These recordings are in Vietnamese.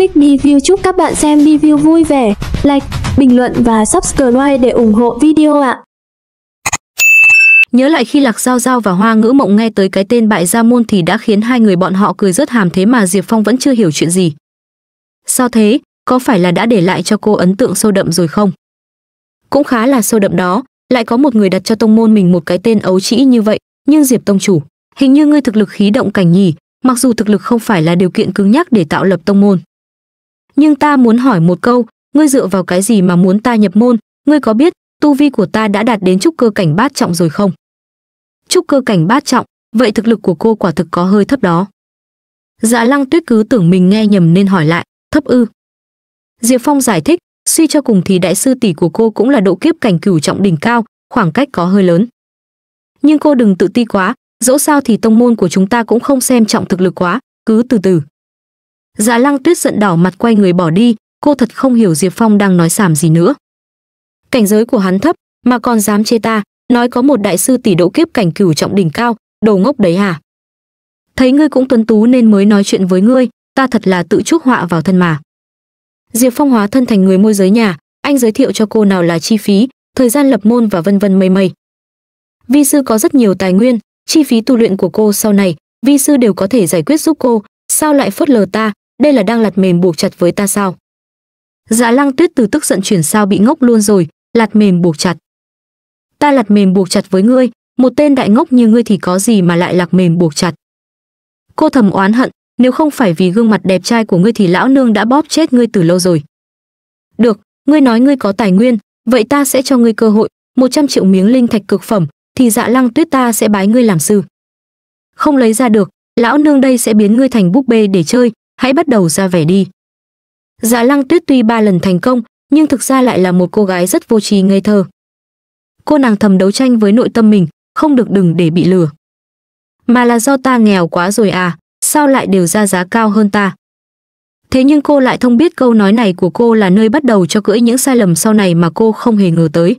Click review chúc các bạn xem review vui vẻ, like, bình luận và subscribe để ủng hộ video ạ. Nhớ lại khi Lạc Giao Giao và Hoa Ngữ Mộng nghe tới cái tên bại gia môn thì đã khiến hai người bọn họ cười rất hàm thế mà Diệp Phong vẫn chưa hiểu chuyện gì. Sao thế, có phải là đã để lại cho cô ấn tượng sâu đậm rồi không? Cũng khá là sâu đậm đó, lại có một người đặt cho tông môn mình một cái tên ấu trĩ như vậy, nhưng Diệp tông chủ, hình như ngươi thực lực khí động cảnh nhỉ, mặc dù thực lực không phải là điều kiện cứng nhắc để tạo lập tông môn nhưng ta muốn hỏi một câu ngươi dựa vào cái gì mà muốn ta nhập môn ngươi có biết tu vi của ta đã đạt đến trúc cơ cảnh bát trọng rồi không trúc cơ cảnh bát trọng vậy thực lực của cô quả thực có hơi thấp đó dạ lăng tuyết cứ tưởng mình nghe nhầm nên hỏi lại thấp ư diệp phong giải thích suy cho cùng thì đại sư tỷ của cô cũng là độ kiếp cảnh cửu trọng đỉnh cao khoảng cách có hơi lớn nhưng cô đừng tự ti quá dẫu sao thì tông môn của chúng ta cũng không xem trọng thực lực quá cứ từ từ Dạ lăng tuyết giận đỏ mặt quay người bỏ đi, cô thật không hiểu Diệp Phong đang nói sảm gì nữa. Cảnh giới của hắn thấp, mà còn dám chê ta, nói có một đại sư tỷ độ kiếp cảnh cửu trọng đỉnh cao, đầu ngốc đấy hả? Thấy ngươi cũng tuấn tú nên mới nói chuyện với ngươi, ta thật là tự chuốc họa vào thân mà. Diệp Phong hóa thân thành người môi giới nhà, anh giới thiệu cho cô nào là chi phí, thời gian lập môn và vân vân mây mây. Vi sư có rất nhiều tài nguyên, chi phí tu luyện của cô sau này, vi sư đều có thể giải quyết giúp cô, sao lại phớt lờ ta, đây là đang lặt mềm buộc chặt với ta sao dạ lăng tuyết từ tức giận chuyển sao bị ngốc luôn rồi lặt mềm buộc chặt ta lặt mềm buộc chặt với ngươi một tên đại ngốc như ngươi thì có gì mà lại lạc mềm buộc chặt cô thầm oán hận nếu không phải vì gương mặt đẹp trai của ngươi thì lão nương đã bóp chết ngươi từ lâu rồi được ngươi nói ngươi có tài nguyên vậy ta sẽ cho ngươi cơ hội 100 triệu miếng linh thạch cực phẩm thì dạ lăng tuyết ta sẽ bái ngươi làm sư không lấy ra được lão nương đây sẽ biến ngươi thành búp bê để chơi hãy bắt đầu ra vẻ đi. Dạ Lăng Tuyết tuy ba lần thành công, nhưng thực ra lại là một cô gái rất vô tri ngây thơ. Cô nàng thầm đấu tranh với nội tâm mình, không được đừng để bị lừa. Mà là do ta nghèo quá rồi à, sao lại đều ra giá cao hơn ta? Thế nhưng cô lại thông biết câu nói này của cô là nơi bắt đầu cho cưỡi những sai lầm sau này mà cô không hề ngờ tới.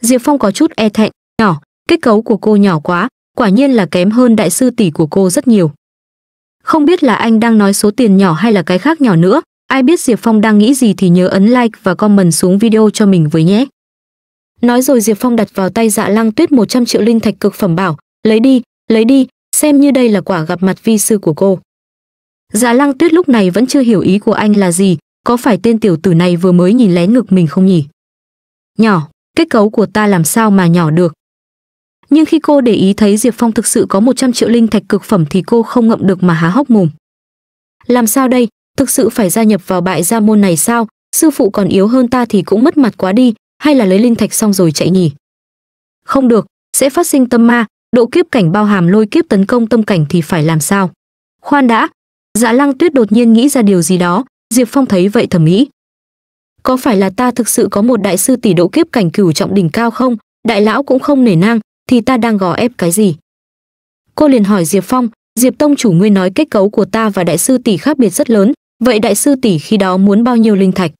Diệp Phong có chút e thẹn, nhỏ, kết cấu của cô nhỏ quá, quả nhiên là kém hơn đại sư tỷ của cô rất nhiều không biết là anh đang nói số tiền nhỏ hay là cái khác nhỏ nữa ai biết diệp phong đang nghĩ gì thì nhớ ấn like và comment xuống video cho mình với nhé nói rồi diệp phong đặt vào tay dạ lăng tuyết 100 triệu linh thạch cực phẩm bảo lấy đi lấy đi xem như đây là quả gặp mặt vi sư của cô dạ lăng tuyết lúc này vẫn chưa hiểu ý của anh là gì có phải tên tiểu tử này vừa mới nhìn lén ngực mình không nhỉ nhỏ kết cấu của ta làm sao mà nhỏ được nhưng khi cô để ý thấy Diệp Phong thực sự có 100 triệu linh thạch cực phẩm thì cô không ngậm được mà há hốc mồm. Làm sao đây, thực sự phải gia nhập vào bại gia môn này sao, sư phụ còn yếu hơn ta thì cũng mất mặt quá đi, hay là lấy linh thạch xong rồi chạy nhỉ? Không được, sẽ phát sinh tâm ma, độ kiếp cảnh bao hàm lôi kiếp tấn công tâm cảnh thì phải làm sao? Khoan đã, Dạ Lăng Tuyết đột nhiên nghĩ ra điều gì đó, Diệp Phong thấy vậy thầm nghĩ. Có phải là ta thực sự có một đại sư tỷ độ kiếp cảnh cửu trọng đỉnh cao không? Đại lão cũng không nể nang, thì ta đang gò ép cái gì cô liền hỏi diệp phong diệp tông chủ ngươi nói kết cấu của ta và đại sư tỷ khác biệt rất lớn vậy đại sư tỷ khi đó muốn bao nhiêu linh thạch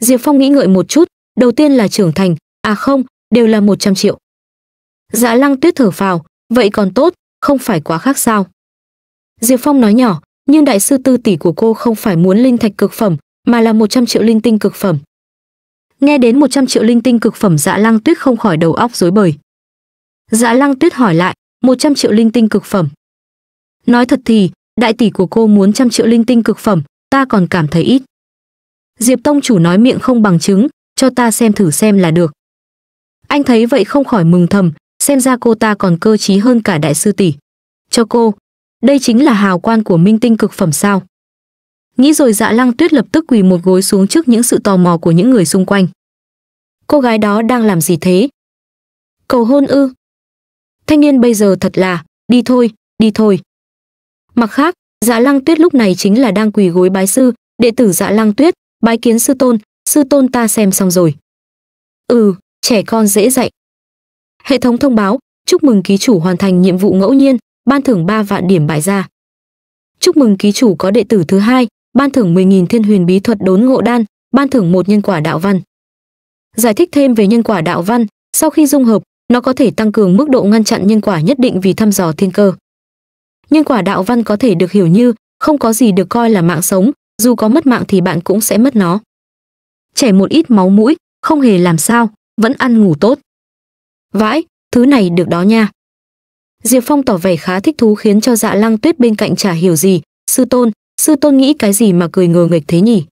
diệp phong nghĩ ngợi một chút đầu tiên là trưởng thành à không đều là 100 triệu dạ lăng tuyết thở phào vậy còn tốt không phải quá khác sao diệp phong nói nhỏ nhưng đại sư tư tỷ của cô không phải muốn linh thạch cực phẩm mà là 100 triệu linh tinh cực phẩm nghe đến 100 triệu linh tinh cực phẩm dạ lăng tuyết không khỏi đầu óc rối bời Dạ Lăng Tuyết hỏi lại, 100 triệu linh tinh cực phẩm. Nói thật thì, đại tỷ của cô muốn trăm triệu linh tinh cực phẩm, ta còn cảm thấy ít. Diệp Tông chủ nói miệng không bằng chứng, cho ta xem thử xem là được. Anh thấy vậy không khỏi mừng thầm, xem ra cô ta còn cơ trí hơn cả đại sư tỷ. Cho cô, đây chính là hào quan của minh tinh cực phẩm sao. Nghĩ rồi dạ lăng tuyết lập tức quỳ một gối xuống trước những sự tò mò của những người xung quanh. Cô gái đó đang làm gì thế? Cầu hôn ư? thanh niên bây giờ thật là đi thôi đi thôi mặt khác dạ lăng tuyết lúc này chính là đang quỳ gối bái sư đệ tử dạ lăng tuyết bái kiến sư tôn sư tôn ta xem xong rồi ừ trẻ con dễ dạy hệ thống thông báo chúc mừng ký chủ hoàn thành nhiệm vụ ngẫu nhiên ban thưởng 3 vạn điểm bại ra chúc mừng ký chủ có đệ tử thứ hai ban thưởng 10.000 thiên huyền bí thuật đốn ngộ đan ban thưởng một nhân quả đạo văn giải thích thêm về nhân quả đạo văn sau khi dung hợp nó có thể tăng cường mức độ ngăn chặn nhân quả nhất định vì thăm dò thiên cơ nhân quả đạo văn có thể được hiểu như không có gì được coi là mạng sống dù có mất mạng thì bạn cũng sẽ mất nó chảy một ít máu mũi không hề làm sao vẫn ăn ngủ tốt vãi thứ này được đó nha diệp phong tỏ vẻ khá thích thú khiến cho dạ lăng tuyết bên cạnh chả hiểu gì sư tôn sư tôn nghĩ cái gì mà cười ngờ nghệch thế nhỉ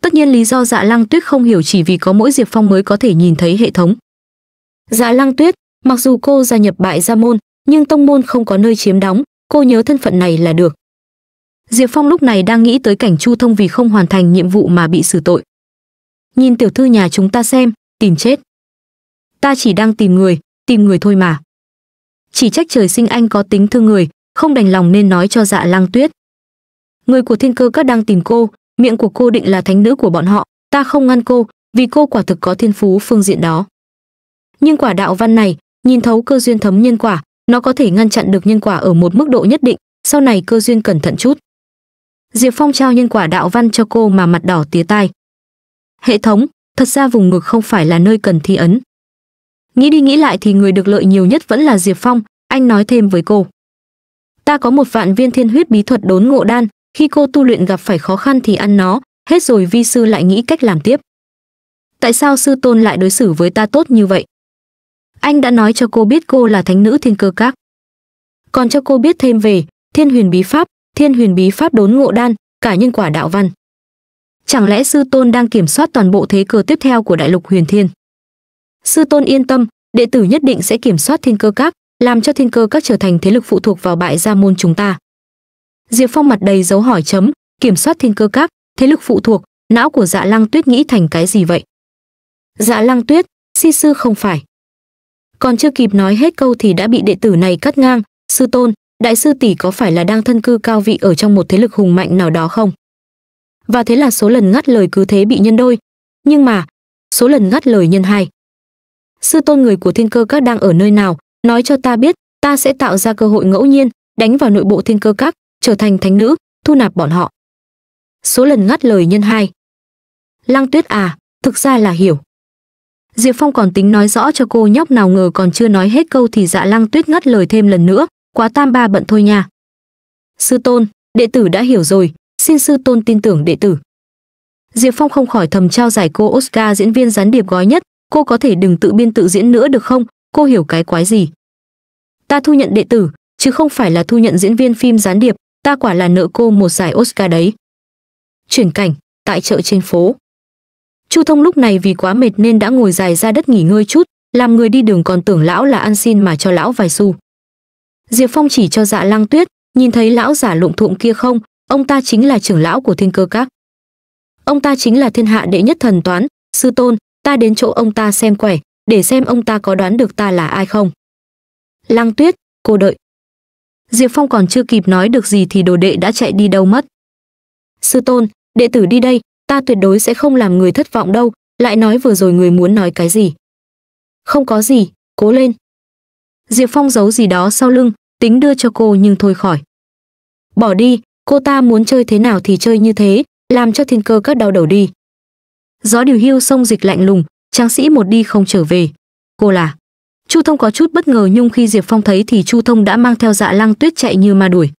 tất nhiên lý do dạ lăng tuyết không hiểu chỉ vì có mỗi diệp phong mới có thể nhìn thấy hệ thống Dạ Lăng Tuyết, mặc dù cô gia nhập bại gia môn, nhưng tông môn không có nơi chiếm đóng, cô nhớ thân phận này là được. Diệp Phong lúc này đang nghĩ tới cảnh Chu Thông vì không hoàn thành nhiệm vụ mà bị xử tội. Nhìn tiểu thư nhà chúng ta xem, tìm chết. Ta chỉ đang tìm người, tìm người thôi mà. Chỉ trách trời sinh anh có tính thương người, không đành lòng nên nói cho dạ Lang tuyết. Người của thiên cơ các đang tìm cô, miệng của cô định là thánh nữ của bọn họ, ta không ngăn cô, vì cô quả thực có thiên phú phương diện đó nhưng quả đạo văn này nhìn thấu cơ duyên thấm nhân quả nó có thể ngăn chặn được nhân quả ở một mức độ nhất định sau này cơ duyên cẩn thận chút diệp phong trao nhân quả đạo văn cho cô mà mặt đỏ tía tai hệ thống thật ra vùng ngực không phải là nơi cần thi ấn nghĩ đi nghĩ lại thì người được lợi nhiều nhất vẫn là diệp phong anh nói thêm với cô ta có một vạn viên thiên huyết bí thuật đốn ngộ đan khi cô tu luyện gặp phải khó khăn thì ăn nó hết rồi vi sư lại nghĩ cách làm tiếp tại sao sư tôn lại đối xử với ta tốt như vậy anh đã nói cho cô biết cô là thánh nữ thiên cơ các còn cho cô biết thêm về thiên huyền bí pháp thiên huyền bí pháp đốn ngộ đan cả nhân quả đạo văn chẳng lẽ sư tôn đang kiểm soát toàn bộ thế cơ tiếp theo của đại lục huyền thiên sư tôn yên tâm đệ tử nhất định sẽ kiểm soát thiên cơ các làm cho thiên cơ các trở thành thế lực phụ thuộc vào bại gia môn chúng ta diệp phong mặt đầy dấu hỏi chấm kiểm soát thiên cơ các thế lực phụ thuộc não của dạ lăng tuyết nghĩ thành cái gì vậy dạ lăng tuyết si sư không phải còn chưa kịp nói hết câu thì đã bị đệ tử này cắt ngang sư tôn đại sư tỷ có phải là đang thân cư cao vị ở trong một thế lực hùng mạnh nào đó không và thế là số lần ngắt lời cứ thế bị nhân đôi nhưng mà số lần ngắt lời nhân hai sư tôn người của thiên cơ các đang ở nơi nào nói cho ta biết ta sẽ tạo ra cơ hội ngẫu nhiên đánh vào nội bộ thiên cơ các trở thành thánh nữ thu nạp bọn họ số lần ngắt lời nhân hai lăng tuyết à thực ra là hiểu Diệp Phong còn tính nói rõ cho cô nhóc nào ngờ còn chưa nói hết câu thì dạ lăng tuyết ngắt lời thêm lần nữa, quá tam ba bận thôi nha. Sư tôn, đệ tử đã hiểu rồi, xin sư tôn tin tưởng đệ tử. Diệp Phong không khỏi thầm trao giải cô Oscar diễn viên gián điệp gói nhất, cô có thể đừng tự biên tự diễn nữa được không, cô hiểu cái quái gì. Ta thu nhận đệ tử, chứ không phải là thu nhận diễn viên phim gián điệp, ta quả là nợ cô một giải Oscar đấy. Chuyển cảnh, tại chợ trên phố chu thông lúc này vì quá mệt nên đã ngồi dài ra đất nghỉ ngơi chút làm người đi đường còn tưởng lão là ăn xin mà cho lão vài xu diệp phong chỉ cho dạ lang tuyết nhìn thấy lão giả lụng thụng kia không ông ta chính là trưởng lão của thiên cơ các ông ta chính là thiên hạ đệ nhất thần toán sư tôn ta đến chỗ ông ta xem quẻ để xem ông ta có đoán được ta là ai không lang tuyết cô đợi diệp phong còn chưa kịp nói được gì thì đồ đệ đã chạy đi đâu mất sư tôn đệ tử đi đây ta tuyệt đối sẽ không làm người thất vọng đâu, lại nói vừa rồi người muốn nói cái gì. Không có gì, cố lên. Diệp Phong giấu gì đó sau lưng, tính đưa cho cô nhưng thôi khỏi. Bỏ đi, cô ta muốn chơi thế nào thì chơi như thế, làm cho thiên cơ các đau đầu đi. Gió điều hưu sông dịch lạnh lùng, tráng sĩ một đi không trở về. Cô là... Chu Thông có chút bất ngờ nhưng khi Diệp Phong thấy thì Chu Thông đã mang theo dạ lăng tuyết chạy như ma đuổi.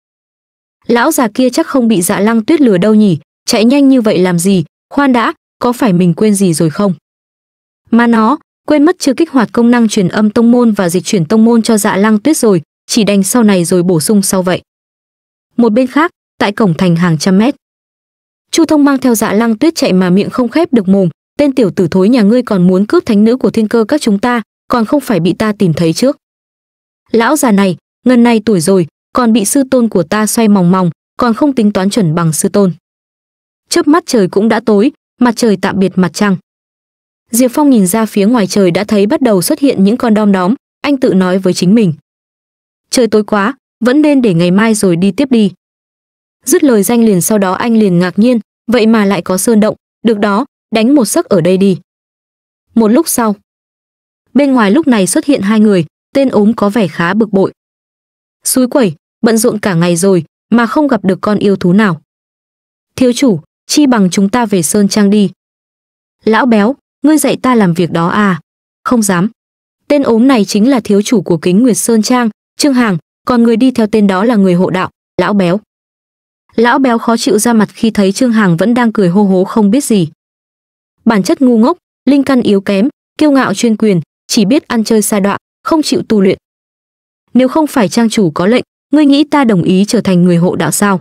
Lão già kia chắc không bị dạ lăng tuyết lừa đâu nhỉ, chạy nhanh như vậy làm gì khoan đã có phải mình quên gì rồi không mà nó quên mất chưa kích hoạt công năng truyền âm tông môn và dịch chuyển tông môn cho dạ lăng tuyết rồi chỉ đành sau này rồi bổ sung sau vậy một bên khác tại cổng thành hàng trăm mét chu thông mang theo dạ lăng tuyết chạy mà miệng không khép được mồm tên tiểu tử thối nhà ngươi còn muốn cướp thánh nữ của thiên cơ các chúng ta còn không phải bị ta tìm thấy trước lão già này ngần này tuổi rồi còn bị sư tôn của ta xoay mòng mòng còn không tính toán chuẩn bằng sư tôn chớp mắt trời cũng đã tối mặt trời tạm biệt mặt trăng diệp phong nhìn ra phía ngoài trời đã thấy bắt đầu xuất hiện những con đom đóm anh tự nói với chính mình trời tối quá vẫn nên để ngày mai rồi đi tiếp đi dứt lời danh liền sau đó anh liền ngạc nhiên vậy mà lại có sơn động được đó đánh một giấc ở đây đi một lúc sau bên ngoài lúc này xuất hiện hai người tên ốm có vẻ khá bực bội suối quẩy bận rộn cả ngày rồi mà không gặp được con yêu thú nào thiếu chủ chi bằng chúng ta về Sơn Trang đi. Lão béo, ngươi dạy ta làm việc đó à? Không dám. Tên ốm này chính là thiếu chủ của kính Nguyệt Sơn Trang, Trương Hàng, còn người đi theo tên đó là người hộ đạo, lão béo. Lão béo khó chịu ra mặt khi thấy Trương Hàng vẫn đang cười hô hố không biết gì. Bản chất ngu ngốc, linh căn yếu kém, kiêu ngạo chuyên quyền, chỉ biết ăn chơi xa đoạn, không chịu tu luyện. Nếu không phải trang chủ có lệnh, ngươi nghĩ ta đồng ý trở thành người hộ đạo sao?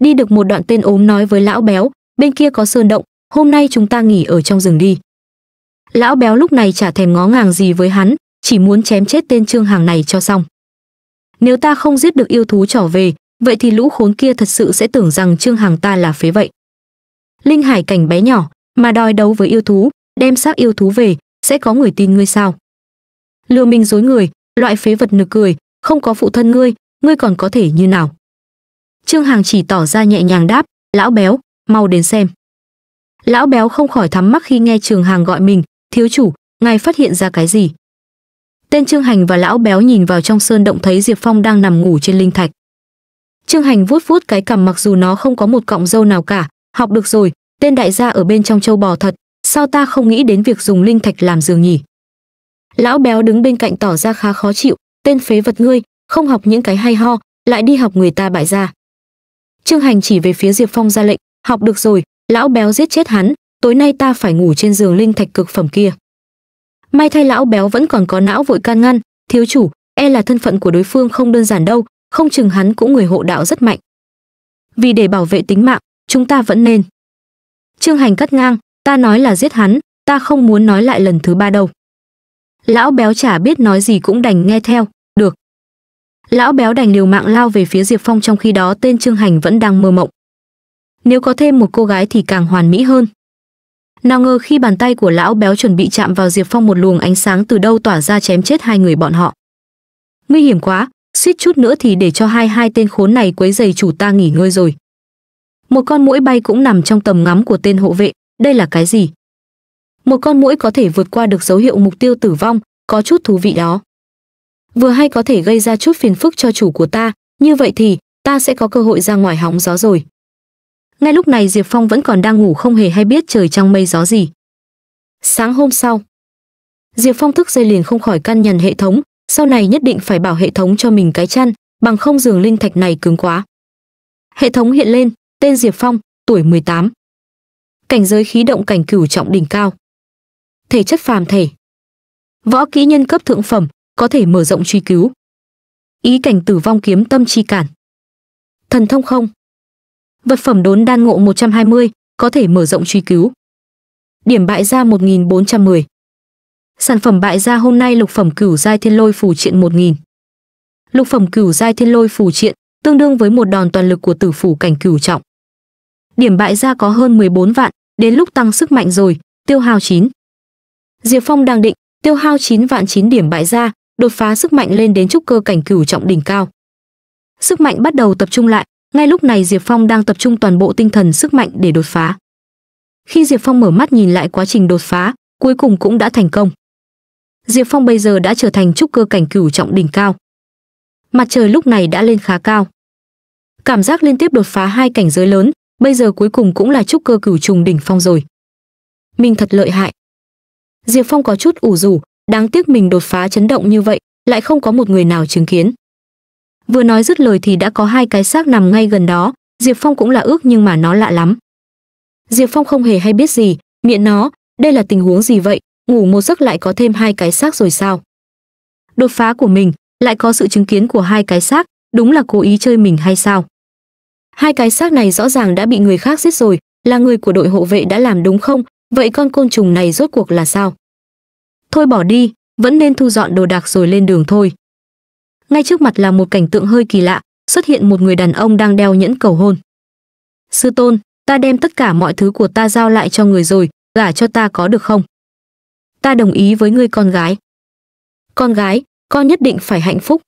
đi được một đoạn tên ốm nói với lão béo bên kia có sơn động hôm nay chúng ta nghỉ ở trong rừng đi lão béo lúc này chả thèm ngó ngàng gì với hắn chỉ muốn chém chết tên trương hàng này cho xong nếu ta không giết được yêu thú trở về vậy thì lũ khốn kia thật sự sẽ tưởng rằng trương hàng ta là phế vậy linh hải cảnh bé nhỏ mà đòi đấu với yêu thú đem xác yêu thú về sẽ có người tin ngươi sao lừa mình dối người loại phế vật nực cười không có phụ thân ngươi ngươi còn có thể như nào Trương Hàng chỉ tỏ ra nhẹ nhàng đáp, lão béo, mau đến xem. Lão béo không khỏi thắm mắc khi nghe Trường Hàng gọi mình, thiếu chủ, ngài phát hiện ra cái gì? Tên Trương Hành và lão béo nhìn vào trong sơn động thấy Diệp Phong đang nằm ngủ trên linh thạch. Trương Hành vuốt vuốt cái cằm mặc dù nó không có một cọng râu nào cả, học được rồi, tên đại gia ở bên trong châu bò thật, sao ta không nghĩ đến việc dùng linh thạch làm giường nhỉ? Lão béo đứng bên cạnh tỏ ra khá khó chịu, tên phế vật ngươi, không học những cái hay ho, lại đi học người ta bại gia. Trương Hành chỉ về phía Diệp Phong ra lệnh, học được rồi, lão béo giết chết hắn, tối nay ta phải ngủ trên giường linh thạch cực phẩm kia. May thay lão béo vẫn còn có não vội can ngăn, thiếu chủ, e là thân phận của đối phương không đơn giản đâu, không chừng hắn cũng người hộ đạo rất mạnh. Vì để bảo vệ tính mạng, chúng ta vẫn nên. Trương Hành cắt ngang, ta nói là giết hắn, ta không muốn nói lại lần thứ ba đâu. Lão béo chả biết nói gì cũng đành nghe theo, lão béo đành liều mạng lao về phía diệp phong trong khi đó tên trương hành vẫn đang mơ mộng nếu có thêm một cô gái thì càng hoàn mỹ hơn nào ngờ khi bàn tay của lão béo chuẩn bị chạm vào diệp phong một luồng ánh sáng từ đâu tỏa ra chém chết hai người bọn họ nguy hiểm quá suýt chút nữa thì để cho hai hai tên khốn này quấy giày chủ ta nghỉ ngơi rồi một con mũi bay cũng nằm trong tầm ngắm của tên hộ vệ đây là cái gì một con mũi có thể vượt qua được dấu hiệu mục tiêu tử vong có chút thú vị đó vừa hay có thể gây ra chút phiền phức cho chủ của ta, như vậy thì ta sẽ có cơ hội ra ngoài hóng gió rồi. Ngay lúc này Diệp Phong vẫn còn đang ngủ không hề hay biết trời trong mây gió gì. Sáng hôm sau, Diệp Phong thức dây liền không khỏi căn nhằn hệ thống, sau này nhất định phải bảo hệ thống cho mình cái chăn, bằng không giường linh thạch này cứng quá. Hệ thống hiện lên, tên Diệp Phong, tuổi 18. Cảnh giới khí động cảnh cửu trọng đỉnh cao. Thể chất phàm thể. Võ kỹ nhân cấp thượng phẩm, có thể mở rộng truy cứu ý cảnh tử vong kiếm tâm chi cản thần thông không vật phẩm đốn đan ngộ 120, có thể mở rộng truy cứu điểm bại gia 1410 sản phẩm bại gia hôm nay lục phẩm cửu giai thiên lôi phù triện 1000 lục phẩm cửu giai thiên lôi phù triện tương đương với một đòn toàn lực của tử phủ cảnh cửu trọng điểm bại gia có hơn 14 vạn đến lúc tăng sức mạnh rồi tiêu hao 9 Diệp Phong đang định tiêu hao 9 vạn 9 điểm bại gia đột phá sức mạnh lên đến trúc cơ cảnh cửu trọng đỉnh cao. Sức mạnh bắt đầu tập trung lại, ngay lúc này Diệp Phong đang tập trung toàn bộ tinh thần sức mạnh để đột phá. Khi Diệp Phong mở mắt nhìn lại quá trình đột phá, cuối cùng cũng đã thành công. Diệp Phong bây giờ đã trở thành trúc cơ cảnh cửu trọng đỉnh cao. Mặt trời lúc này đã lên khá cao. Cảm giác liên tiếp đột phá hai cảnh giới lớn, bây giờ cuối cùng cũng là trúc cơ cửu trùng đỉnh phong rồi. Mình thật lợi hại. Diệp Phong có chút ủ rủ, đáng tiếc mình đột phá chấn động như vậy lại không có một người nào chứng kiến vừa nói dứt lời thì đã có hai cái xác nằm ngay gần đó diệp phong cũng là ước nhưng mà nó lạ lắm diệp phong không hề hay biết gì miệng nó đây là tình huống gì vậy ngủ một giấc lại có thêm hai cái xác rồi sao đột phá của mình lại có sự chứng kiến của hai cái xác đúng là cố ý chơi mình hay sao hai cái xác này rõ ràng đã bị người khác giết rồi là người của đội hộ vệ đã làm đúng không vậy con côn trùng này rốt cuộc là sao Thôi bỏ đi, vẫn nên thu dọn đồ đạc rồi lên đường thôi. Ngay trước mặt là một cảnh tượng hơi kỳ lạ, xuất hiện một người đàn ông đang đeo nhẫn cầu hôn. Sư tôn, ta đem tất cả mọi thứ của ta giao lại cho người rồi, gả cho ta có được không? Ta đồng ý với ngươi con gái. Con gái, con nhất định phải hạnh phúc.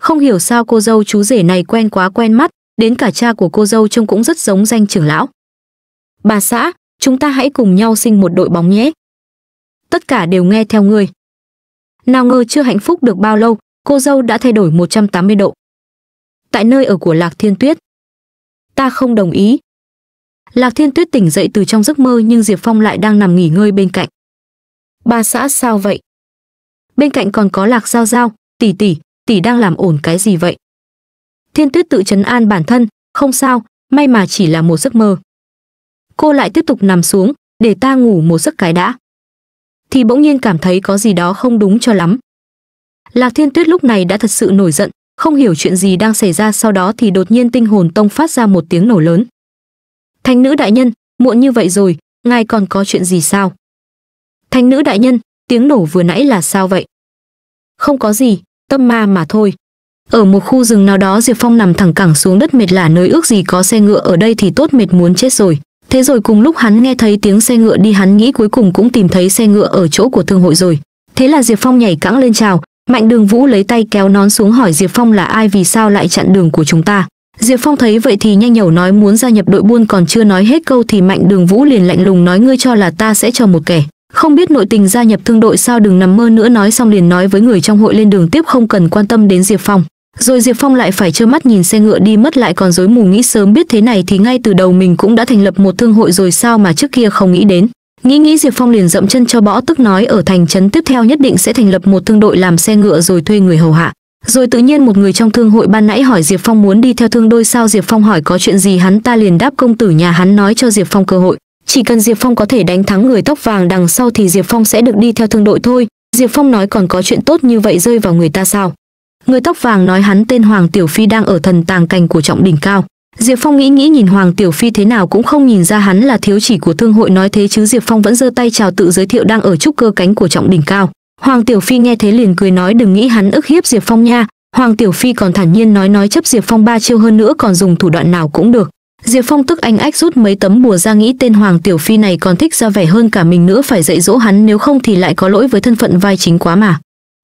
Không hiểu sao cô dâu chú rể này quen quá quen mắt, đến cả cha của cô dâu trông cũng rất giống danh trưởng lão. Bà xã, chúng ta hãy cùng nhau sinh một đội bóng nhé tất cả đều nghe theo ngươi. Nào ngờ chưa hạnh phúc được bao lâu, cô dâu đã thay đổi 180 độ. Tại nơi ở của Lạc Thiên Tuyết. Ta không đồng ý. Lạc Thiên Tuyết tỉnh dậy từ trong giấc mơ nhưng Diệp Phong lại đang nằm nghỉ ngơi bên cạnh. ba xã sao vậy? Bên cạnh còn có Lạc Giao Giao, tỷ tỷ, tỷ đang làm ổn cái gì vậy? Thiên Tuyết tự chấn an bản thân, không sao, may mà chỉ là một giấc mơ. Cô lại tiếp tục nằm xuống, để ta ngủ một giấc cái đã thì bỗng nhiên cảm thấy có gì đó không đúng cho lắm. Lạc Thiên Tuyết lúc này đã thật sự nổi giận, không hiểu chuyện gì đang xảy ra sau đó thì đột nhiên tinh hồn tông phát ra một tiếng nổ lớn. Thánh nữ đại nhân, muộn như vậy rồi, ngài còn có chuyện gì sao? Thánh nữ đại nhân, tiếng nổ vừa nãy là sao vậy? Không có gì, tâm ma mà thôi. Ở một khu rừng nào đó Diệp Phong nằm thẳng cẳng xuống đất mệt lả nơi ước gì có xe ngựa ở đây thì tốt mệt muốn chết rồi. Thế rồi cùng lúc hắn nghe thấy tiếng xe ngựa đi hắn nghĩ cuối cùng cũng tìm thấy xe ngựa ở chỗ của thương hội rồi. Thế là Diệp Phong nhảy cẳng lên chào, Mạnh Đường Vũ lấy tay kéo nón xuống hỏi Diệp Phong là ai vì sao lại chặn đường của chúng ta. Diệp Phong thấy vậy thì nhanh nhẩu nói muốn gia nhập đội buôn còn chưa nói hết câu thì Mạnh Đường Vũ liền lạnh lùng nói ngươi cho là ta sẽ cho một kẻ. Không biết nội tình gia nhập thương đội sao đừng nằm mơ nữa nói xong liền nói với người trong hội lên đường tiếp không cần quan tâm đến Diệp Phong. Rồi Diệp Phong lại phải trơ mắt nhìn xe ngựa đi mất lại còn rối mù nghĩ sớm biết thế này thì ngay từ đầu mình cũng đã thành lập một thương hội rồi sao mà trước kia không nghĩ đến. Nghĩ nghĩ Diệp Phong liền dậm chân cho bõ tức nói ở thành trấn tiếp theo nhất định sẽ thành lập một thương đội làm xe ngựa rồi thuê người hầu hạ. Rồi tự nhiên một người trong thương hội ban nãy hỏi Diệp Phong muốn đi theo thương đôi sao Diệp Phong hỏi có chuyện gì hắn ta liền đáp công tử nhà hắn nói cho Diệp Phong cơ hội. Chỉ cần Diệp Phong có thể đánh thắng người tóc vàng đằng sau thì Diệp Phong sẽ được đi theo thương đội thôi. Diệp Phong nói còn có chuyện tốt như vậy rơi vào người ta sao? Người tóc vàng nói hắn tên Hoàng Tiểu Phi đang ở thần tàng cành của trọng đỉnh cao. Diệp Phong nghĩ nghĩ nhìn Hoàng Tiểu Phi thế nào cũng không nhìn ra hắn là thiếu chỉ của thương hội nói thế chứ Diệp Phong vẫn giơ tay chào tự giới thiệu đang ở trúc cơ cánh của trọng đỉnh cao. Hoàng Tiểu Phi nghe thế liền cười nói đừng nghĩ hắn ức hiếp Diệp Phong nha. Hoàng Tiểu Phi còn thản nhiên nói nói chấp Diệp Phong ba chiêu hơn nữa còn dùng thủ đoạn nào cũng được. Diệp Phong tức anh ách rút mấy tấm bùa ra nghĩ tên Hoàng Tiểu Phi này còn thích ra vẻ hơn cả mình nữa phải dạy dỗ hắn nếu không thì lại có lỗi với thân phận vai chính quá mà.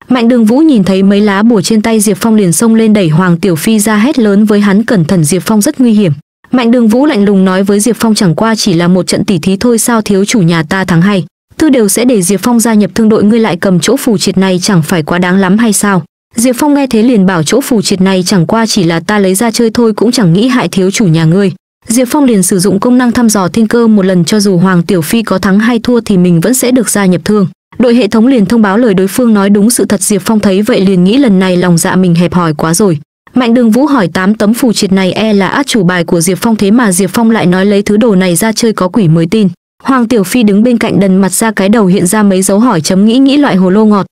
Mạnh đường vũ nhìn thấy mấy lá bùa trên tay Diệp Phong liền xông lên đẩy Hoàng Tiểu Phi ra hét lớn với hắn cẩn thận Diệp Phong rất nguy hiểm. Mạnh đường vũ lạnh lùng nói với Diệp Phong chẳng qua chỉ là một trận tỉ thí thôi sao thiếu chủ nhà ta thắng hay. Tư đều sẽ để Diệp Phong gia nhập thương đội ngươi lại cầm chỗ phù triệt này chẳng phải quá đáng lắm hay sao. Diệp Phong nghe thế liền bảo chỗ phù triệt này chẳng qua chỉ là ta lấy ra chơi thôi cũng chẳng nghĩ hại thiếu chủ nhà ngươi. Diệp Phong liền sử dụng công năng thăm dò thiên cơ một lần cho dù Hoàng Tiểu Phi có thắng hay thua thì mình vẫn sẽ được gia nhập thương đội hệ thống liền thông báo lời đối phương nói đúng sự thật diệp phong thấy vậy liền nghĩ lần này lòng dạ mình hẹp hòi quá rồi mạnh đường vũ hỏi tám tấm phù triệt này e là át chủ bài của diệp phong thế mà diệp phong lại nói lấy thứ đồ này ra chơi có quỷ mới tin hoàng tiểu phi đứng bên cạnh đần mặt ra cái đầu hiện ra mấy dấu hỏi chấm nghĩ nghĩ loại hồ lô ngọt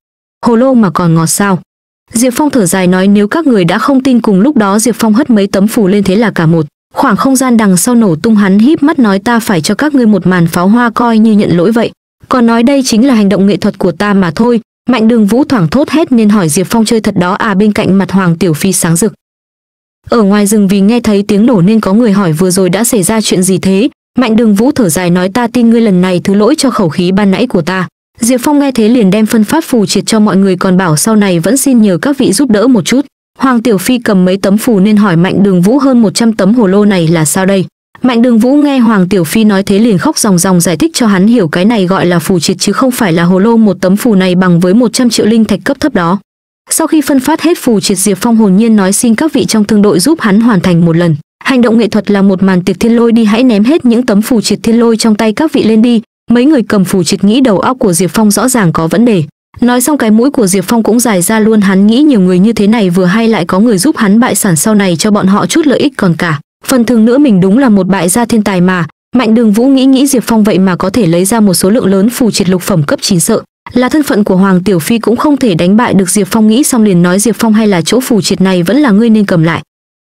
hồ lô mà còn ngọt sao diệp phong thở dài nói nếu các người đã không tin cùng lúc đó diệp phong hất mấy tấm phù lên thế là cả một khoảng không gian đằng sau nổ tung hắn híp mắt nói ta phải cho các ngươi một màn pháo hoa coi như nhận lỗi vậy còn nói đây chính là hành động nghệ thuật của ta mà thôi mạnh đường vũ thoảng thốt hết nên hỏi diệp phong chơi thật đó à bên cạnh mặt hoàng tiểu phi sáng rực ở ngoài rừng vì nghe thấy tiếng nổ nên có người hỏi vừa rồi đã xảy ra chuyện gì thế mạnh đường vũ thở dài nói ta tin ngươi lần này thứ lỗi cho khẩu khí ban nãy của ta diệp phong nghe thế liền đem phân pháp phù triệt cho mọi người còn bảo sau này vẫn xin nhờ các vị giúp đỡ một chút hoàng tiểu phi cầm mấy tấm phù nên hỏi mạnh đường vũ hơn 100 tấm hồ lô này là sao đây Mạnh Đường Vũ nghe Hoàng Tiểu Phi nói thế liền khóc ròng ròng giải thích cho hắn hiểu cái này gọi là phù triệt chứ không phải là hồ lô một tấm phù này bằng với 100 triệu linh thạch cấp thấp đó. Sau khi phân phát hết phù triệt Diệp Phong hồn nhiên nói xin các vị trong thương đội giúp hắn hoàn thành một lần. Hành động nghệ thuật là một màn tiệc thiên lôi đi hãy ném hết những tấm phù triệt thiên lôi trong tay các vị lên đi. Mấy người cầm phù triệt nghĩ đầu óc của Diệp Phong rõ ràng có vấn đề. Nói xong cái mũi của Diệp Phong cũng dài ra luôn hắn nghĩ nhiều người như thế này vừa hay lại có người giúp hắn bại sản sau này cho bọn họ chút lợi ích còn cả phần thường nữa mình đúng là một bại gia thiên tài mà mạnh đường vũ nghĩ nghĩ diệp phong vậy mà có thể lấy ra một số lượng lớn phù triệt lục phẩm cấp chín sợ là thân phận của hoàng tiểu phi cũng không thể đánh bại được diệp phong nghĩ xong liền nói diệp phong hay là chỗ phù triệt này vẫn là ngươi nên cầm lại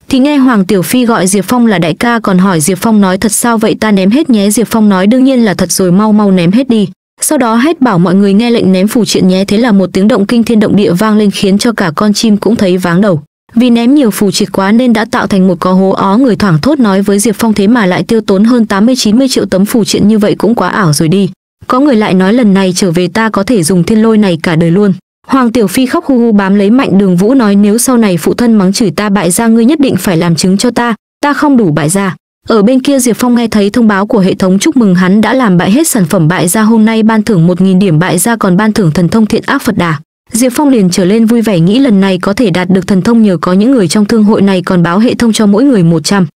thì nghe hoàng tiểu phi gọi diệp phong là đại ca còn hỏi diệp phong nói thật sao vậy ta ném hết nhé diệp phong nói đương nhiên là thật rồi mau mau ném hết đi sau đó hết bảo mọi người nghe lệnh ném phù triện nhé thế là một tiếng động kinh thiên động địa vang lên khiến cho cả con chim cũng thấy váng đầu vì ném nhiều phù triệt quá nên đã tạo thành một có hố ó người thoảng thốt nói với diệp phong thế mà lại tiêu tốn hơn 80-90 triệu tấm phù triện như vậy cũng quá ảo rồi đi có người lại nói lần này trở về ta có thể dùng thiên lôi này cả đời luôn hoàng tiểu phi khóc hu hu bám lấy mạnh đường vũ nói nếu sau này phụ thân mắng chửi ta bại gia ngươi nhất định phải làm chứng cho ta ta không đủ bại gia ở bên kia Diệp Phong nghe thấy thông báo của hệ thống chúc mừng hắn đã làm bại hết sản phẩm bại gia hôm nay ban thưởng 1.000 điểm bại gia còn ban thưởng thần thông thiện ác Phật đà. Diệp Phong liền trở lên vui vẻ nghĩ lần này có thể đạt được thần thông nhờ có những người trong thương hội này còn báo hệ thông cho mỗi người 100.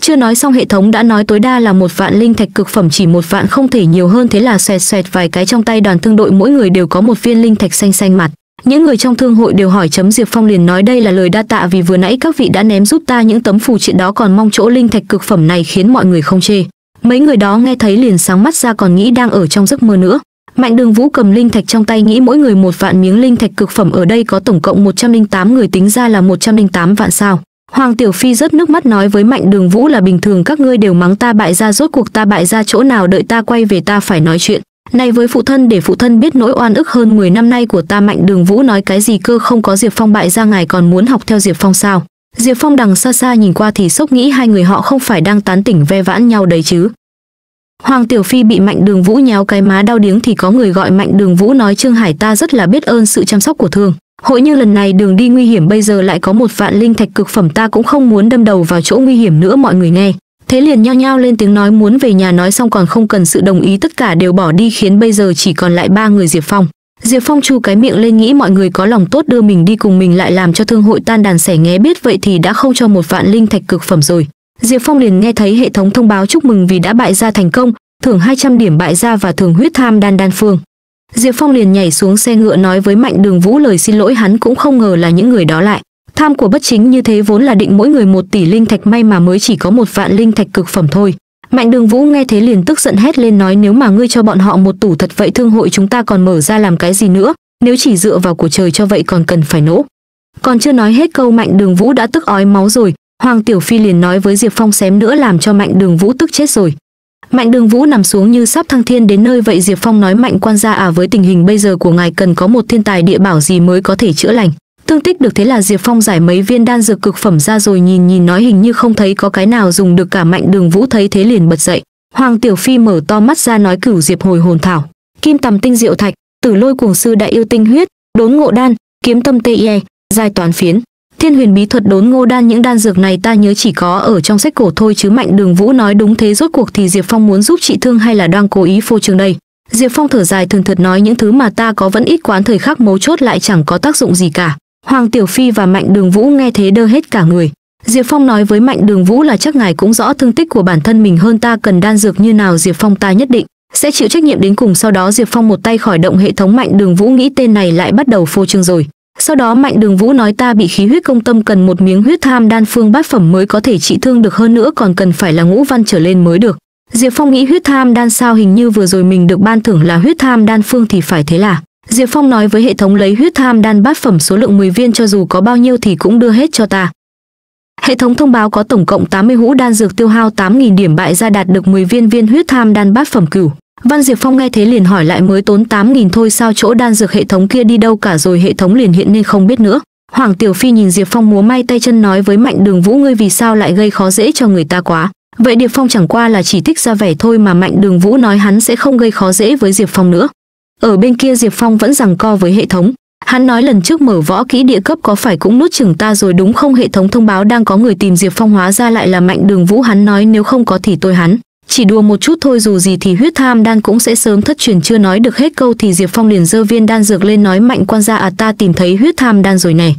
Chưa nói xong hệ thống đã nói tối đa là một vạn linh thạch cực phẩm chỉ một vạn không thể nhiều hơn thế là xoẹt xoẹt vài cái trong tay đoàn thương đội mỗi người đều có một viên linh thạch xanh xanh mặt. Những người trong thương hội đều hỏi chấm Diệp Phong liền nói đây là lời đa tạ vì vừa nãy các vị đã ném giúp ta những tấm phù triện đó còn mong chỗ linh thạch cực phẩm này khiến mọi người không chê. Mấy người đó nghe thấy liền sáng mắt ra còn nghĩ đang ở trong giấc mơ nữa. Mạnh Đường Vũ cầm linh thạch trong tay nghĩ mỗi người một vạn miếng linh thạch cực phẩm ở đây có tổng cộng 108 người tính ra là 108 vạn sao. Hoàng Tiểu Phi rớt nước mắt nói với Mạnh Đường Vũ là bình thường các ngươi đều mắng ta bại ra rốt cuộc ta bại ra chỗ nào đợi ta quay về ta phải nói chuyện. Này với phụ thân để phụ thân biết nỗi oan ức hơn 10 năm nay của ta Mạnh Đường Vũ nói cái gì cơ không có Diệp Phong bại ra ngài còn muốn học theo Diệp Phong sao. Diệp Phong đằng xa xa nhìn qua thì sốc nghĩ hai người họ không phải đang tán tỉnh ve vãn nhau đấy chứ. Hoàng Tiểu Phi bị Mạnh Đường Vũ nhéo cái má đau điếng thì có người gọi Mạnh Đường Vũ nói Trương Hải ta rất là biết ơn sự chăm sóc của thương Hội như lần này đường đi nguy hiểm bây giờ lại có một vạn linh thạch cực phẩm ta cũng không muốn đâm đầu vào chỗ nguy hiểm nữa mọi người nghe. Thế liền nhao nhao lên tiếng nói muốn về nhà nói xong còn không cần sự đồng ý tất cả đều bỏ đi khiến bây giờ chỉ còn lại ba người Diệp Phong. Diệp Phong chu cái miệng lên nghĩ mọi người có lòng tốt đưa mình đi cùng mình lại làm cho thương hội tan đàn sẻ nghe biết vậy thì đã không cho một vạn linh thạch cực phẩm rồi diệp phong liền nghe thấy hệ thống thông báo chúc mừng vì đã bại gia thành công thưởng 200 điểm bại gia và thưởng huyết tham đan đan phương diệp phong liền nhảy xuống xe ngựa nói với mạnh đường vũ lời xin lỗi hắn cũng không ngờ là những người đó lại tham của bất chính như thế vốn là định mỗi người một tỷ linh thạch may mà mới chỉ có một vạn linh thạch cực phẩm thôi Mạnh Đường Vũ nghe thế liền tức giận hét lên nói nếu mà ngươi cho bọn họ một tủ thật vậy thương hội chúng ta còn mở ra làm cái gì nữa, nếu chỉ dựa vào của trời cho vậy còn cần phải nỗ. Còn chưa nói hết câu Mạnh Đường Vũ đã tức ói máu rồi, Hoàng Tiểu Phi liền nói với Diệp Phong xém nữa làm cho Mạnh Đường Vũ tức chết rồi. Mạnh Đường Vũ nằm xuống như sắp thăng thiên đến nơi vậy Diệp Phong nói Mạnh quan gia à với tình hình bây giờ của ngài cần có một thiên tài địa bảo gì mới có thể chữa lành. Tương tích được thế là Diệp Phong giải mấy viên đan dược cực phẩm ra rồi nhìn nhìn nói hình như không thấy có cái nào dùng được cả Mạnh Đường Vũ thấy thế liền bật dậy. Hoàng Tiểu Phi mở to mắt ra nói cửu Diệp hồi hồn thảo, kim tầm tinh diệu thạch, tử lôi cuồng sư đại yêu tinh huyết, đốn ngộ đan, kiếm tâm tê e, giai toán phiến. Thiên huyền bí thuật đốn ngô đan những đan dược này ta nhớ chỉ có ở trong sách cổ thôi chứ Mạnh Đường Vũ nói đúng thế rốt cuộc thì Diệp Phong muốn giúp chị thương hay là đang cố ý phô trương đây. Diệp Phong thở dài thường thượt nói những thứ mà ta có vẫn ít quán thời khắc mấu chốt lại chẳng có tác dụng gì cả. Hoàng Tiểu Phi và Mạnh Đường Vũ nghe thế đơ hết cả người. Diệp Phong nói với Mạnh Đường Vũ là chắc ngài cũng rõ thương tích của bản thân mình hơn ta cần đan dược như nào Diệp Phong ta nhất định sẽ chịu trách nhiệm đến cùng sau đó Diệp Phong một tay khỏi động hệ thống Mạnh Đường Vũ nghĩ tên này lại bắt đầu phô trương rồi. Sau đó Mạnh Đường Vũ nói ta bị khí huyết công tâm cần một miếng huyết tham đan phương bát phẩm mới có thể trị thương được hơn nữa còn cần phải là ngũ văn trở lên mới được. Diệp Phong nghĩ huyết tham đan sao hình như vừa rồi mình được ban thưởng là huyết tham đan phương thì phải thế là. Diệp Phong nói với hệ thống lấy huyết tham đan bát phẩm số lượng 10 viên cho dù có bao nhiêu thì cũng đưa hết cho ta. Hệ thống thông báo có tổng cộng 80 hũ đan dược tiêu hao 8.000 điểm bại ra đạt được 10 viên viên huyết tham đan bát phẩm cửu. Văn Diệp Phong nghe thế liền hỏi lại mới tốn 8.000 thôi sao chỗ đan dược hệ thống kia đi đâu cả rồi hệ thống liền hiện nên không biết nữa. Hoàng Tiểu Phi nhìn Diệp Phong múa may tay chân nói với Mạnh Đường Vũ ngươi vì sao lại gây khó dễ cho người ta quá. Vậy Diệp Phong chẳng qua là chỉ thích ra vẻ thôi mà Mạnh Đường Vũ nói hắn sẽ không gây khó dễ với Diệp Phong nữa. Ở bên kia Diệp Phong vẫn rằng co với hệ thống. Hắn nói lần trước mở võ kỹ địa cấp có phải cũng nuốt chừng ta rồi đúng không hệ thống thông báo đang có người tìm Diệp Phong hóa ra lại là Mạnh Đường Vũ hắn nói nếu không có thì tôi hắn. Chỉ đùa một chút thôi dù gì thì huyết tham đan cũng sẽ sớm thất truyền chưa nói được hết câu thì Diệp Phong liền dơ viên đan dược lên nói mạnh quan gia à ta tìm thấy huyết tham đan rồi này.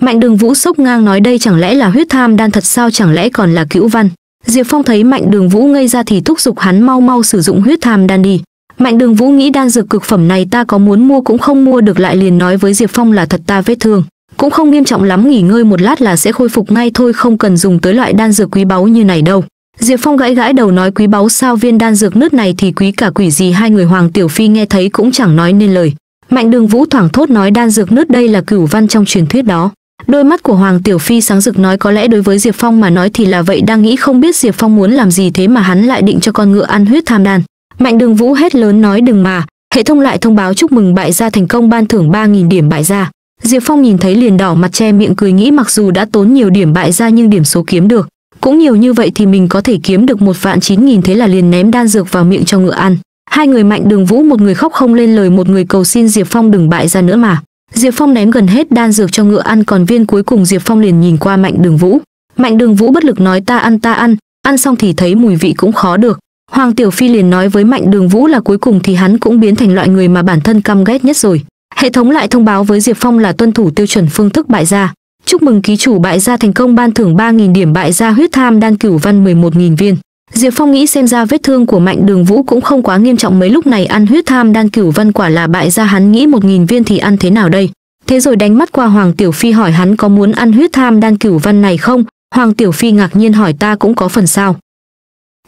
Mạnh đường vũ sốc ngang nói đây chẳng lẽ là huyết tham đan thật sao chẳng lẽ còn là cữu văn. Diệp Phong thấy mạnh đường vũ ngây ra thì thúc giục hắn mau mau sử dụng huyết tham đan đi. Mạnh đường vũ nghĩ đan dược cực phẩm này ta có muốn mua cũng không mua được lại liền nói với Diệp Phong là thật ta vết thương. Cũng không nghiêm trọng lắm nghỉ ngơi một lát là sẽ khôi phục ngay thôi không cần dùng tới loại đan dược quý báu như này đâu. Diệp Phong gãi gãi đầu nói quý báu sao viên đan dược nứt này thì quý cả quỷ gì hai người Hoàng Tiểu Phi nghe thấy cũng chẳng nói nên lời. Mạnh đường vũ thoảng thốt nói đan dược nứt đây là cửu văn trong truyền thuyết đó. Đôi mắt của Hoàng Tiểu Phi sáng rực nói có lẽ đối với Diệp Phong mà nói thì là vậy đang nghĩ không biết Diệp Phong muốn làm gì thế mà hắn lại định cho con ngựa ăn huyết tham đan. Mạnh đường vũ hét lớn nói đừng mà, hệ thống lại thông báo chúc mừng bại gia thành công ban thưởng 3.000 điểm bại gia. Diệp Phong nhìn thấy liền đỏ mặt che miệng cười nghĩ mặc dù đã tốn nhiều điểm bại gia nhưng điểm số kiếm được cũng nhiều như vậy thì mình có thể kiếm được một vạn chín nghìn thế là liền ném đan dược vào miệng cho ngựa ăn hai người mạnh đường vũ một người khóc không lên lời một người cầu xin diệp phong đừng bại ra nữa mà diệp phong ném gần hết đan dược cho ngựa ăn còn viên cuối cùng diệp phong liền nhìn qua mạnh đường vũ mạnh đường vũ bất lực nói ta ăn ta ăn ăn xong thì thấy mùi vị cũng khó được hoàng tiểu phi liền nói với mạnh đường vũ là cuối cùng thì hắn cũng biến thành loại người mà bản thân căm ghét nhất rồi hệ thống lại thông báo với diệp phong là tuân thủ tiêu chuẩn phương thức bại gia Chúc mừng ký chủ bại gia thành công ban thưởng 3.000 điểm bại gia huyết tham đan cửu văn 11.000 viên. Diệp Phong nghĩ xem ra vết thương của Mạnh Đường Vũ cũng không quá nghiêm trọng mấy lúc này ăn huyết tham đan cửu văn quả là bại gia hắn nghĩ 1.000 viên thì ăn thế nào đây. Thế rồi đánh mắt qua Hoàng Tiểu Phi hỏi hắn có muốn ăn huyết tham đan cửu văn này không? Hoàng Tiểu Phi ngạc nhiên hỏi ta cũng có phần sao.